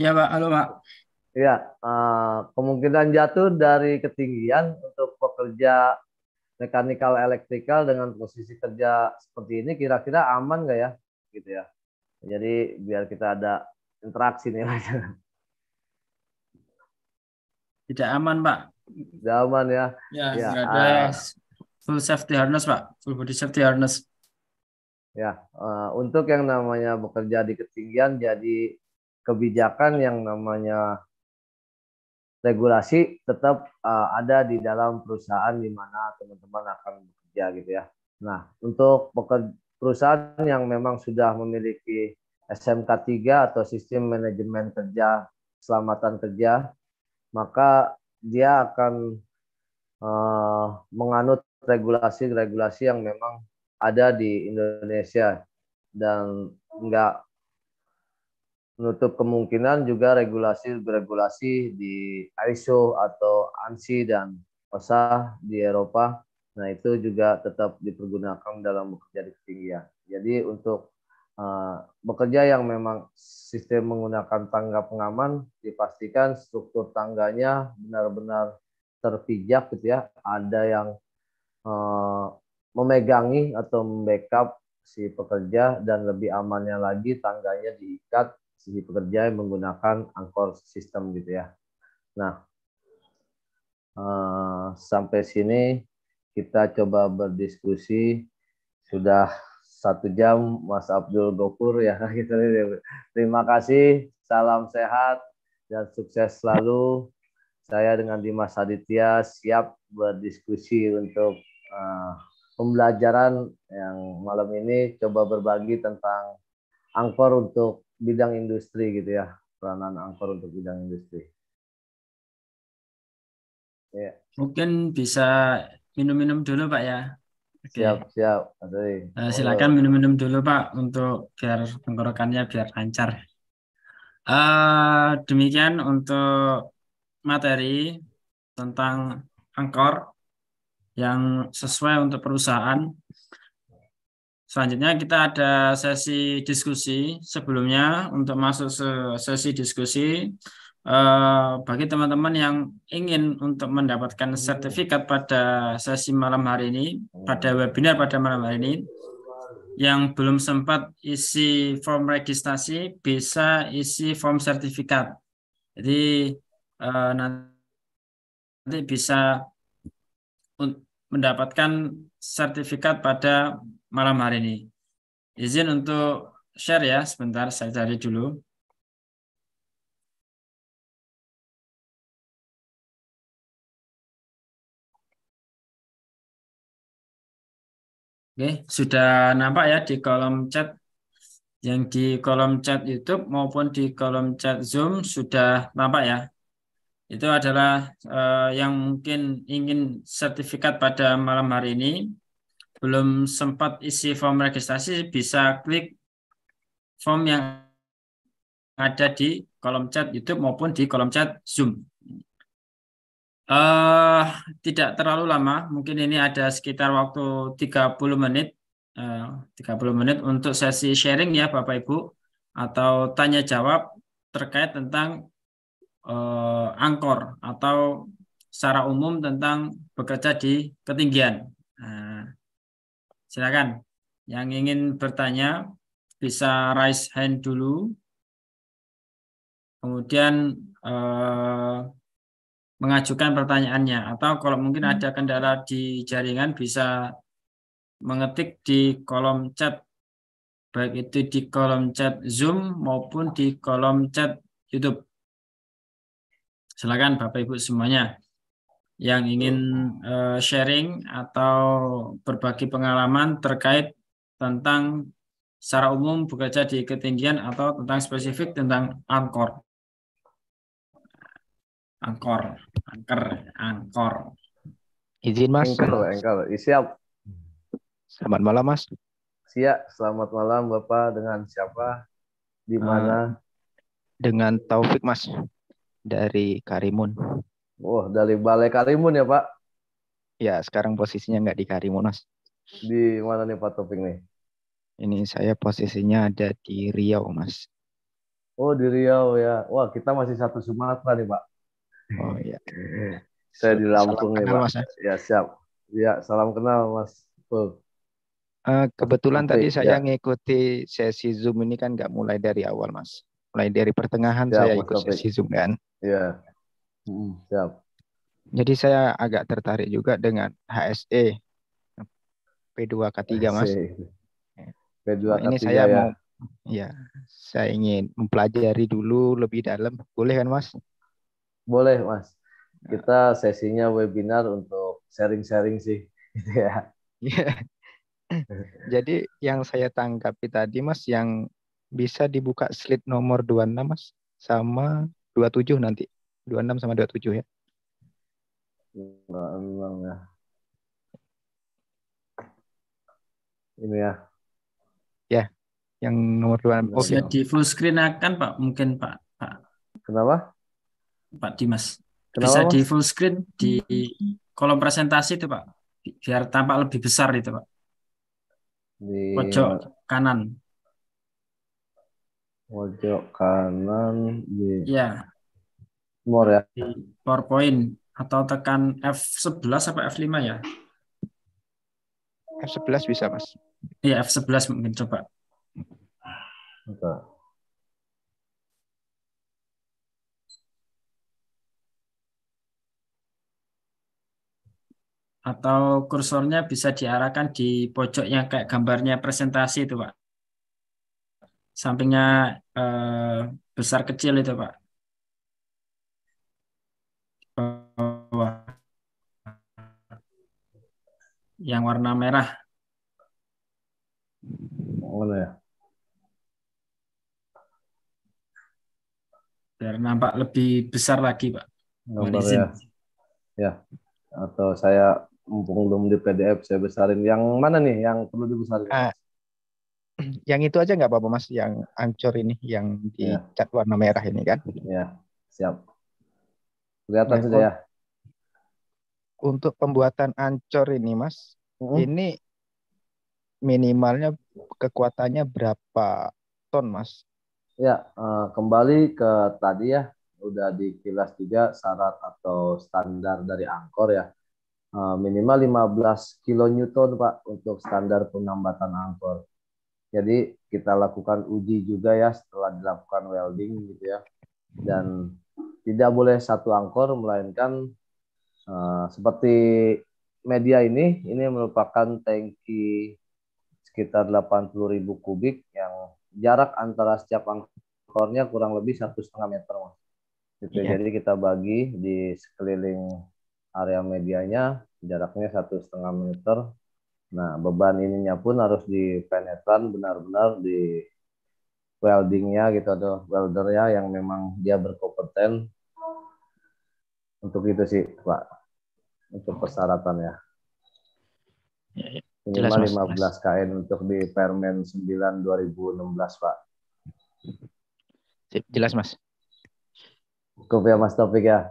Speaker 3: Ya Pak, halo Pak. Iya, eh, kemungkinan jatuh dari ketinggian untuk pekerja mekanikal elektrikal dengan posisi kerja seperti ini kira-kira aman nggak ya? Gitu ya. Jadi biar kita ada interaksi nih tidak aman pak tidak aman ya ya, ya. ada uh,
Speaker 2: full safety harness pak full body safety harness
Speaker 3: ya uh, untuk yang namanya bekerja di ketinggian jadi kebijakan yang namanya regulasi tetap uh, ada di dalam perusahaan di mana teman-teman akan bekerja gitu ya. Nah, untuk perusahaan yang memang sudah memiliki SMK 3 atau sistem manajemen kerja keselamatan kerja maka dia akan uh, menganut regulasi-regulasi yang memang ada di Indonesia dan nggak menutup kemungkinan juga regulasi-regulasi di ISO atau ANSI dan OSA di Eropa. Nah, itu juga tetap dipergunakan dalam bekerja di ketinggian. Jadi untuk Eh, bekerja yang memang sistem menggunakan tangga pengaman dipastikan struktur tangganya benar-benar terpijak gitu ya ada yang uh, memegangi atau membackup si pekerja dan lebih amannya lagi tangganya diikat si pekerja yang menggunakan angkor sistem gitu ya nah uh, sampai sini kita coba berdiskusi sudah satu jam Mas Abdul Gopur ya gitu. Terima kasih, salam sehat dan sukses selalu. Saya dengan Dimas Aditya siap berdiskusi untuk uh, pembelajaran yang malam ini coba berbagi tentang angkor untuk bidang industri gitu ya peranan angkor untuk bidang industri. Yeah.
Speaker 2: Mungkin bisa minum-minum dulu Pak ya.
Speaker 3: Siap, siap. Uh, silakan
Speaker 2: minum-minum dulu Pak untuk biar tenggorokannya biar lancar. Uh, demikian untuk materi tentang angkor yang sesuai untuk perusahaan. Selanjutnya kita ada sesi diskusi sebelumnya untuk masuk sesi diskusi. Eh, bagi teman-teman yang ingin untuk mendapatkan hmm. sertifikat pada sesi malam hari ini, hmm. pada webinar pada malam hari ini, yang belum sempat isi form registrasi bisa isi form sertifikat. Jadi eh, nanti bisa mendapatkan sertifikat pada malam hari ini.
Speaker 1: Izin untuk share ya, sebentar saya cari dulu. Oke, sudah nampak
Speaker 2: ya di kolom chat yang di kolom chat YouTube maupun di kolom chat Zoom sudah nampak ya. Itu adalah uh, yang mungkin ingin sertifikat pada malam hari ini belum sempat isi form registrasi bisa klik form yang ada di kolom chat YouTube maupun di kolom chat Zoom. Uh, tidak terlalu lama, mungkin ini ada sekitar waktu 30 menit, eh, uh, 30 menit untuk sesi sharing ya Bapak Ibu, atau tanya jawab terkait tentang uh, angkor atau secara umum tentang bekerja di ketinggian. Uh, silakan, yang ingin bertanya bisa raise hand dulu, kemudian uh, mengajukan pertanyaannya atau kalau mungkin hmm. ada kendala di jaringan bisa mengetik di kolom chat baik itu di kolom chat Zoom maupun di kolom chat YouTube. Silakan Bapak Ibu semuanya yang ingin uh, sharing atau berbagi pengalaman terkait tentang secara umum bekerja di ketinggian atau tentang spesifik tentang angkor
Speaker 3: angkor angker angkor
Speaker 4: izin mas Angkor, Angkor. siap selamat malam mas
Speaker 3: siap selamat malam bapak dengan siapa
Speaker 4: di eh, mana uh, dengan Taufik mas dari Karimun oh, dari Balai Karimun ya pak ya sekarang posisinya nggak di Karimun mas di mana nih pak Taufik nih ini saya posisinya ada di Riau mas
Speaker 3: Oh di Riau ya. Wah kita masih satu Sumatera nih Pak. Hmm. Oh iya. Saya di Lampung salam ya, kenal, Mas, ya? siap. Ya, salam kenal Mas Pul.
Speaker 4: Uh, kebetulan Mas, tadi ya. saya ngikuti sesi Zoom ini kan nggak mulai dari awal, Mas. Mulai dari pertengahan siap, saya ikut sesi Zoom kan. Iya. Hmm, siap. Jadi saya agak tertarik juga dengan HSE P2K3, HSE. Mas. P2K3 nah, ini saya ya. mau ya, saya ingin mempelajari dulu lebih
Speaker 3: dalam. Boleh kan, Mas? Boleh, Mas. Nah. Kita sesinya webinar untuk sharing-sharing sih. Gitu ya. Iya. Jadi yang
Speaker 4: saya tanggapi tadi, Mas, yang bisa dibuka slide nomor 26, Mas, sama 27 nanti. 26 sama 27 ya. ya. Ini ya. Ya, yang nomor 26 Oh, okay. di
Speaker 2: full screen akan Pak, mungkin Pak. Kenapa? Pak Dimas. Kenapa, bisa di full screen di hmm. kolom presentasi itu Pak. Biar tampak lebih besar itu Pak.
Speaker 3: Di pojok kanan. Pojok kanan di. Ya. More ya.
Speaker 2: Di PowerPoint atau tekan F11 apa F5 ya? F11 bisa, Mas.
Speaker 3: Iya, F11
Speaker 1: mungkin coba. Okay.
Speaker 2: atau kursornya bisa diarahkan di pojok yang kayak gambarnya presentasi itu Pak. Sampingnya eh, besar kecil itu Pak. Yang warna merah.
Speaker 1: Mana oh, ya?
Speaker 2: Biar nampak lebih besar lagi Pak. Gambar ya.
Speaker 3: ya. Atau saya mumpung belum di PDF saya besarin. Yang mana nih yang perlu dibesarin? Ah,
Speaker 4: yang itu aja nggak apa-apa mas, yang ancur ini, yang di ya. cat warna merah ini kan? Ya, siap. Kelihatan nah, saja ya. Untuk pembuatan ancur ini mas, hmm. ini minimalnya kekuatannya berapa ton mas?
Speaker 3: Ya, eh, kembali ke tadi ya, udah di kilas tiga syarat atau standar dari angkor ya Eh, minimal 15 kilonewton Pak untuk standar penambatan angkor. Jadi kita lakukan uji juga ya setelah dilakukan welding gitu ya. Dan tidak boleh satu angkor melainkan uh, seperti media ini ini merupakan tangki sekitar ribu kubik yang jarak antara setiap angkornya kurang lebih satu setengah meter. Gitu. Iya. Jadi kita bagi di sekeliling area medianya jaraknya satu setengah meter. Nah, beban ininya pun harus dipenetran benar-benar di weldingnya gitu atau weldernya yang memang dia berkompeten untuk itu sih Pak untuk persyaratan ya, ya. minimal 15 mas. KN untuk di Permen 9 2016 Pak jelas Mas cukup ya Mas Topik ya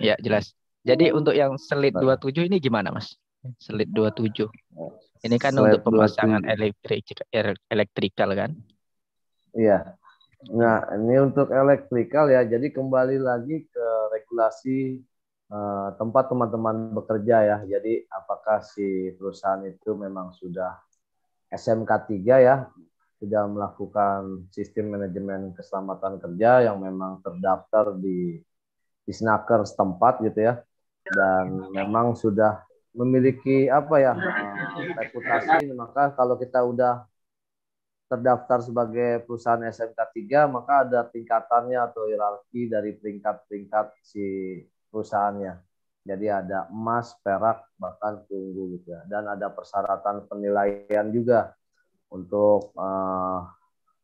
Speaker 3: ya jelas
Speaker 4: jadi untuk yang selit nah. 27 ini gimana, Mas? Selit 27. Ini kan slide untuk pemasangan elektrik er, elektrikal kan?
Speaker 3: Iya. Nah, ini untuk elektrikal ya. Jadi kembali lagi ke regulasi eh, tempat teman-teman bekerja ya. Jadi apakah si perusahaan itu memang sudah SMK 3 ya, sudah melakukan sistem manajemen keselamatan kerja yang memang terdaftar di di snaker setempat gitu ya dan memang sudah memiliki apa ya eh, reputasi maka kalau kita udah terdaftar sebagai perusahaan SMK 3 maka ada tingkatannya atau hierarki dari peringkat-peringkat si perusahaannya. Jadi ada emas, perak, bahkan tunggu gitu ya. Dan ada persyaratan penilaian juga untuk uh,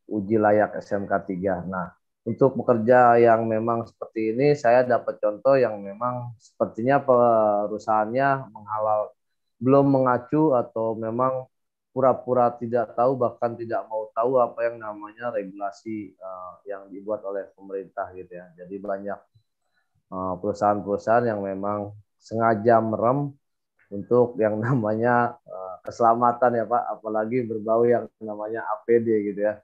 Speaker 3: uji layak SMK 3. Nah, untuk bekerja yang memang seperti ini saya dapat contoh yang memang sepertinya perusahaannya menghalal belum mengacu atau memang pura-pura tidak tahu bahkan tidak mau tahu apa yang namanya regulasi uh, yang dibuat oleh pemerintah gitu ya. Jadi banyak eh, perusahaan-perusahaan yang memang sengaja merem untuk yang namanya uh, keselamatan ya Pak, apalagi berbau yang namanya APD gitu ya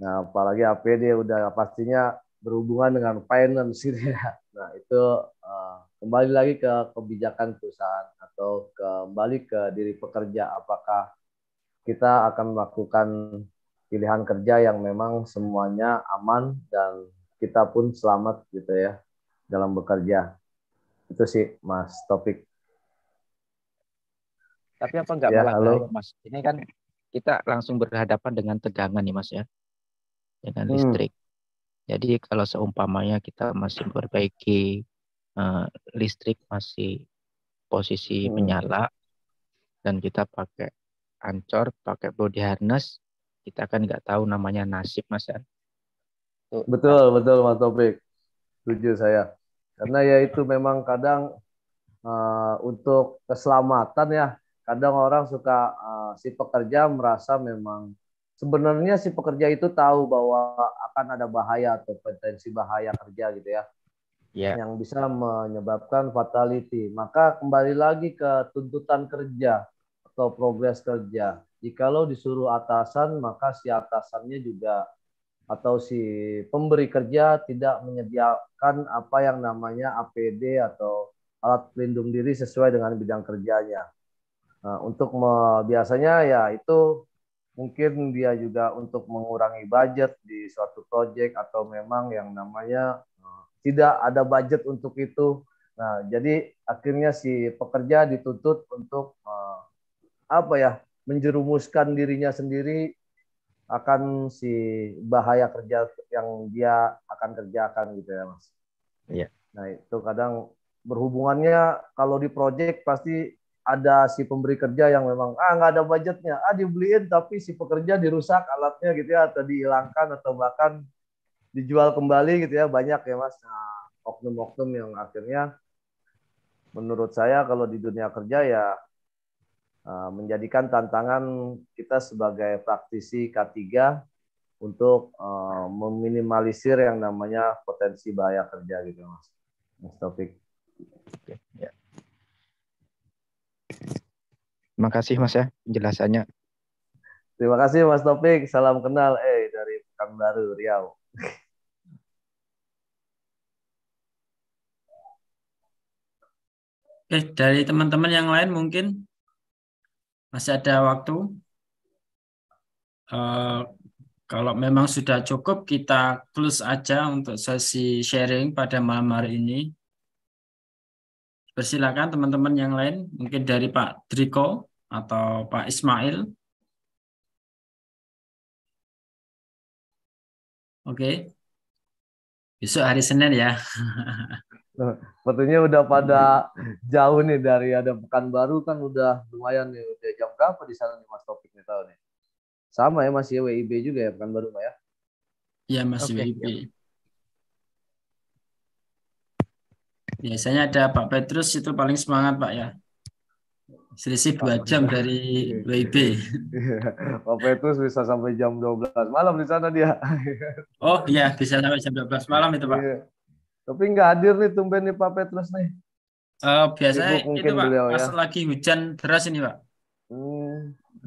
Speaker 3: Nah, apalagi APD udah pastinya berhubungan dengan finance gitu ya. Nah, itu uh, kembali lagi ke kebijakan perusahaan atau kembali ke diri pekerja apakah kita akan melakukan pilihan kerja yang memang semuanya aman dan kita pun selamat gitu ya dalam bekerja. Itu sih Mas topik.
Speaker 4: Tapi apa enggak ya, malah halo. Mas? Ini kan kita langsung berhadapan dengan tegangan nih Mas ya dengan hmm. listrik. Jadi kalau seumpamanya kita masih memperbaiki uh, listrik masih posisi hmm. menyala dan kita pakai ancor, pakai body harness, kita kan nggak tahu namanya nasib mas ya.
Speaker 3: Betul betul mas Topik, setuju saya. Karena ya itu memang kadang uh, untuk keselamatan ya, kadang orang suka uh, si pekerja merasa memang sebenarnya si pekerja itu tahu bahwa akan ada bahaya atau potensi bahaya kerja gitu ya yeah. yang bisa menyebabkan fatality maka kembali lagi ke tuntutan kerja atau progres kerja jikalau disuruh atasan maka si atasannya juga atau si pemberi kerja tidak menyediakan apa yang namanya APD atau alat pelindung diri sesuai dengan bidang kerjanya. Nah, untuk biasanya ya itu mungkin dia juga untuk mengurangi budget di suatu proyek atau memang yang namanya eh, tidak ada budget untuk itu. Nah, jadi akhirnya si pekerja dituntut untuk eh, apa ya? menjerumuskan dirinya sendiri akan si bahaya kerja yang dia akan kerjakan gitu ya, Mas. Iya. Nah, itu kadang berhubungannya kalau di proyek pasti ada si pemberi kerja yang memang ah nggak ada budgetnya ah dibeliin tapi si pekerja dirusak alatnya gitu ya atau dihilangkan atau bahkan dijual kembali gitu ya banyak ya mas oknum nah, oknum-oknum yang akhirnya menurut saya kalau di dunia kerja ya eh, menjadikan tantangan kita sebagai praktisi K3 untuk eh, meminimalisir yang namanya potensi bahaya kerja gitu mas, mas Taufik. Oke, ya.
Speaker 4: Terima kasih Mas ya penjelasannya.
Speaker 3: Terima kasih Mas Topik. Salam kenal eh dari Pekanbaru, Riau. Oke, dari teman-teman
Speaker 2: yang lain mungkin masih ada waktu. Uh, kalau memang sudah cukup, kita close aja untuk sesi sharing pada malam hari ini. Persilakan teman-teman yang lain,
Speaker 1: mungkin dari Pak Driko atau Pak Ismail. Oke. Besok hari Senin ya.
Speaker 3: Sepertinya udah pada jauh nih dari ada pekan baru kan udah lumayan nih udah jam berapa di sana nih Mas Topik nih tahu nih. Sama ya masih WIB juga ya pekan baru Pak ya?
Speaker 1: Iya masih okay. WIB.
Speaker 2: Biasanya ada Pak Petrus itu paling semangat Pak ya.
Speaker 3: Selisih dua jam dari WIB. Iya. Pak Petrus bisa sampai jam 12 malam di sana dia.
Speaker 2: oh iya, bisa sampai jam 12 malam itu Pak. Iya.
Speaker 3: Tapi nggak hadir nih tumben nih Pak Petrus nih. Uh, biasanya Sibuk itu Pak, beliau, pas ya. lagi hujan deras ini Pak. Hmm,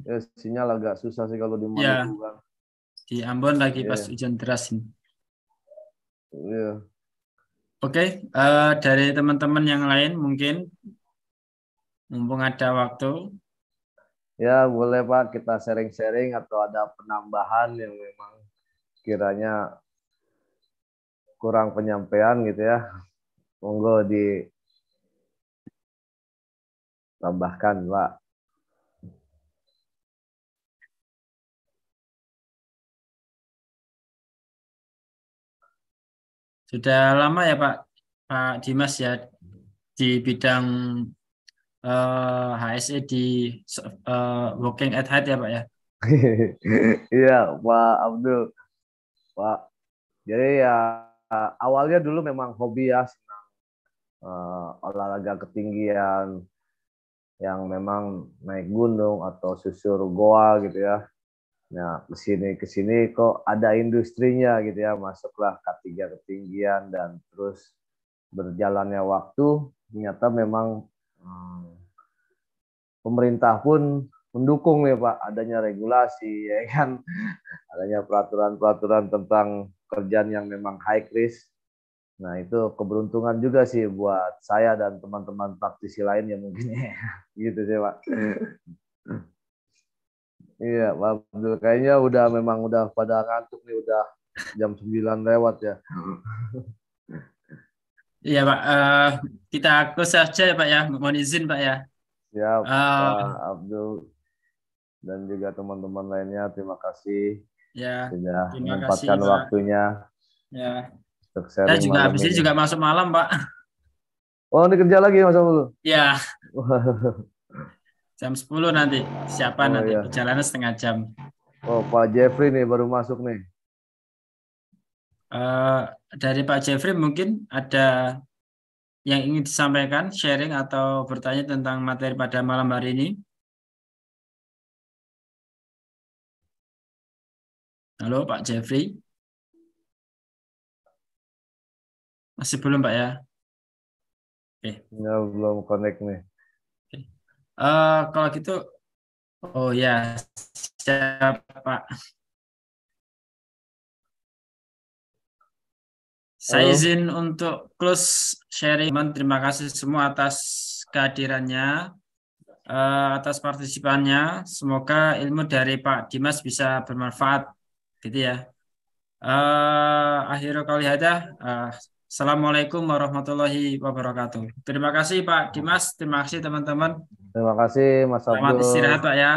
Speaker 3: ya, sinyal agak susah sih kalau di iya. Maluku ya.
Speaker 2: Di Ambon lagi yeah. pas hujan deras ini. Iya. Yeah. Oke, okay, uh, eh, dari teman-teman yang lain mungkin
Speaker 3: mumpung ada waktu. Ya, boleh Pak, kita sharing-sharing atau ada penambahan yang memang kiranya kurang penyampaian gitu ya. Monggo
Speaker 1: ditambahkan, Pak. Sudah lama ya Pak Pak Dimas ya di bidang
Speaker 2: uh, eh, HSE di uh, Working at Height ya Pak ya.
Speaker 3: Iya Pak Abdul. Pak. Jadi ya awalnya dulu memang hobi ya senang uh, olahraga ketinggian yang memang naik gunung atau susur goa gitu ya. Nah, kesini kesini kok ada industrinya gitu ya, masuklah ketiga ketinggian dan terus berjalannya waktu ternyata memang hmm, pemerintah pun mendukung ya Pak adanya regulasi ya kan adanya peraturan-peraturan tentang kerjaan yang memang high risk. Nah, itu keberuntungan juga sih buat saya dan teman-teman praktisi lain ya mungkin gitu sih Pak. Iya, Pak Abdul kayaknya udah memang udah pada ngantuk nih, udah jam 9 lewat ya. Iya,
Speaker 2: Pak. Uh, kita ke saja ya, Pak ya. Mohon izin, Pak ya.
Speaker 3: Ya, uh, Pak eh. Abdul dan juga teman-teman lainnya terima kasih ya, sudah terima kasih, Pak. waktunya. Ya. Saya juga habis ini juga
Speaker 2: masuk malam, Pak.
Speaker 3: Oh, ini kerja lagi Mas Abdul? Ya.
Speaker 2: Jam 10 nanti. Siapa oh, nanti? Iya. setengah jam.
Speaker 3: Oh, Pak Jeffrey nih baru masuk nih.
Speaker 2: Uh, dari Pak Jeffrey
Speaker 1: mungkin ada yang ingin disampaikan, sharing atau bertanya tentang materi pada malam hari ini. Halo Pak Jeffrey. Masih belum Pak ya?
Speaker 3: Eh. Ya, belum connect nih.
Speaker 1: Uh, kalau gitu, oh ya, siapa? Saya izin
Speaker 2: untuk close sharing. Terima kasih semua atas kehadirannya, eh, atas partisipannya. Semoga ilmu dari Pak Dimas bisa bermanfaat, gitu ya. Eh, akhirnya kali Uh, Assalamualaikum warahmatullahi wabarakatuh. Terima kasih Pak Dimas. Terima kasih teman-teman.
Speaker 3: Terima kasih Mas Abdul. Selamat istirahat Pak ya.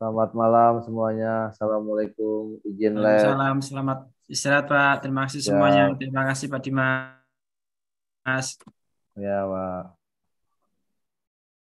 Speaker 3: Selamat malam semuanya. Assalamualaikum. Izin Salam.
Speaker 2: Selamat istirahat Pak. Terima kasih ya. semuanya. Ya. Terima kasih Pak Dimas. Ya Pak.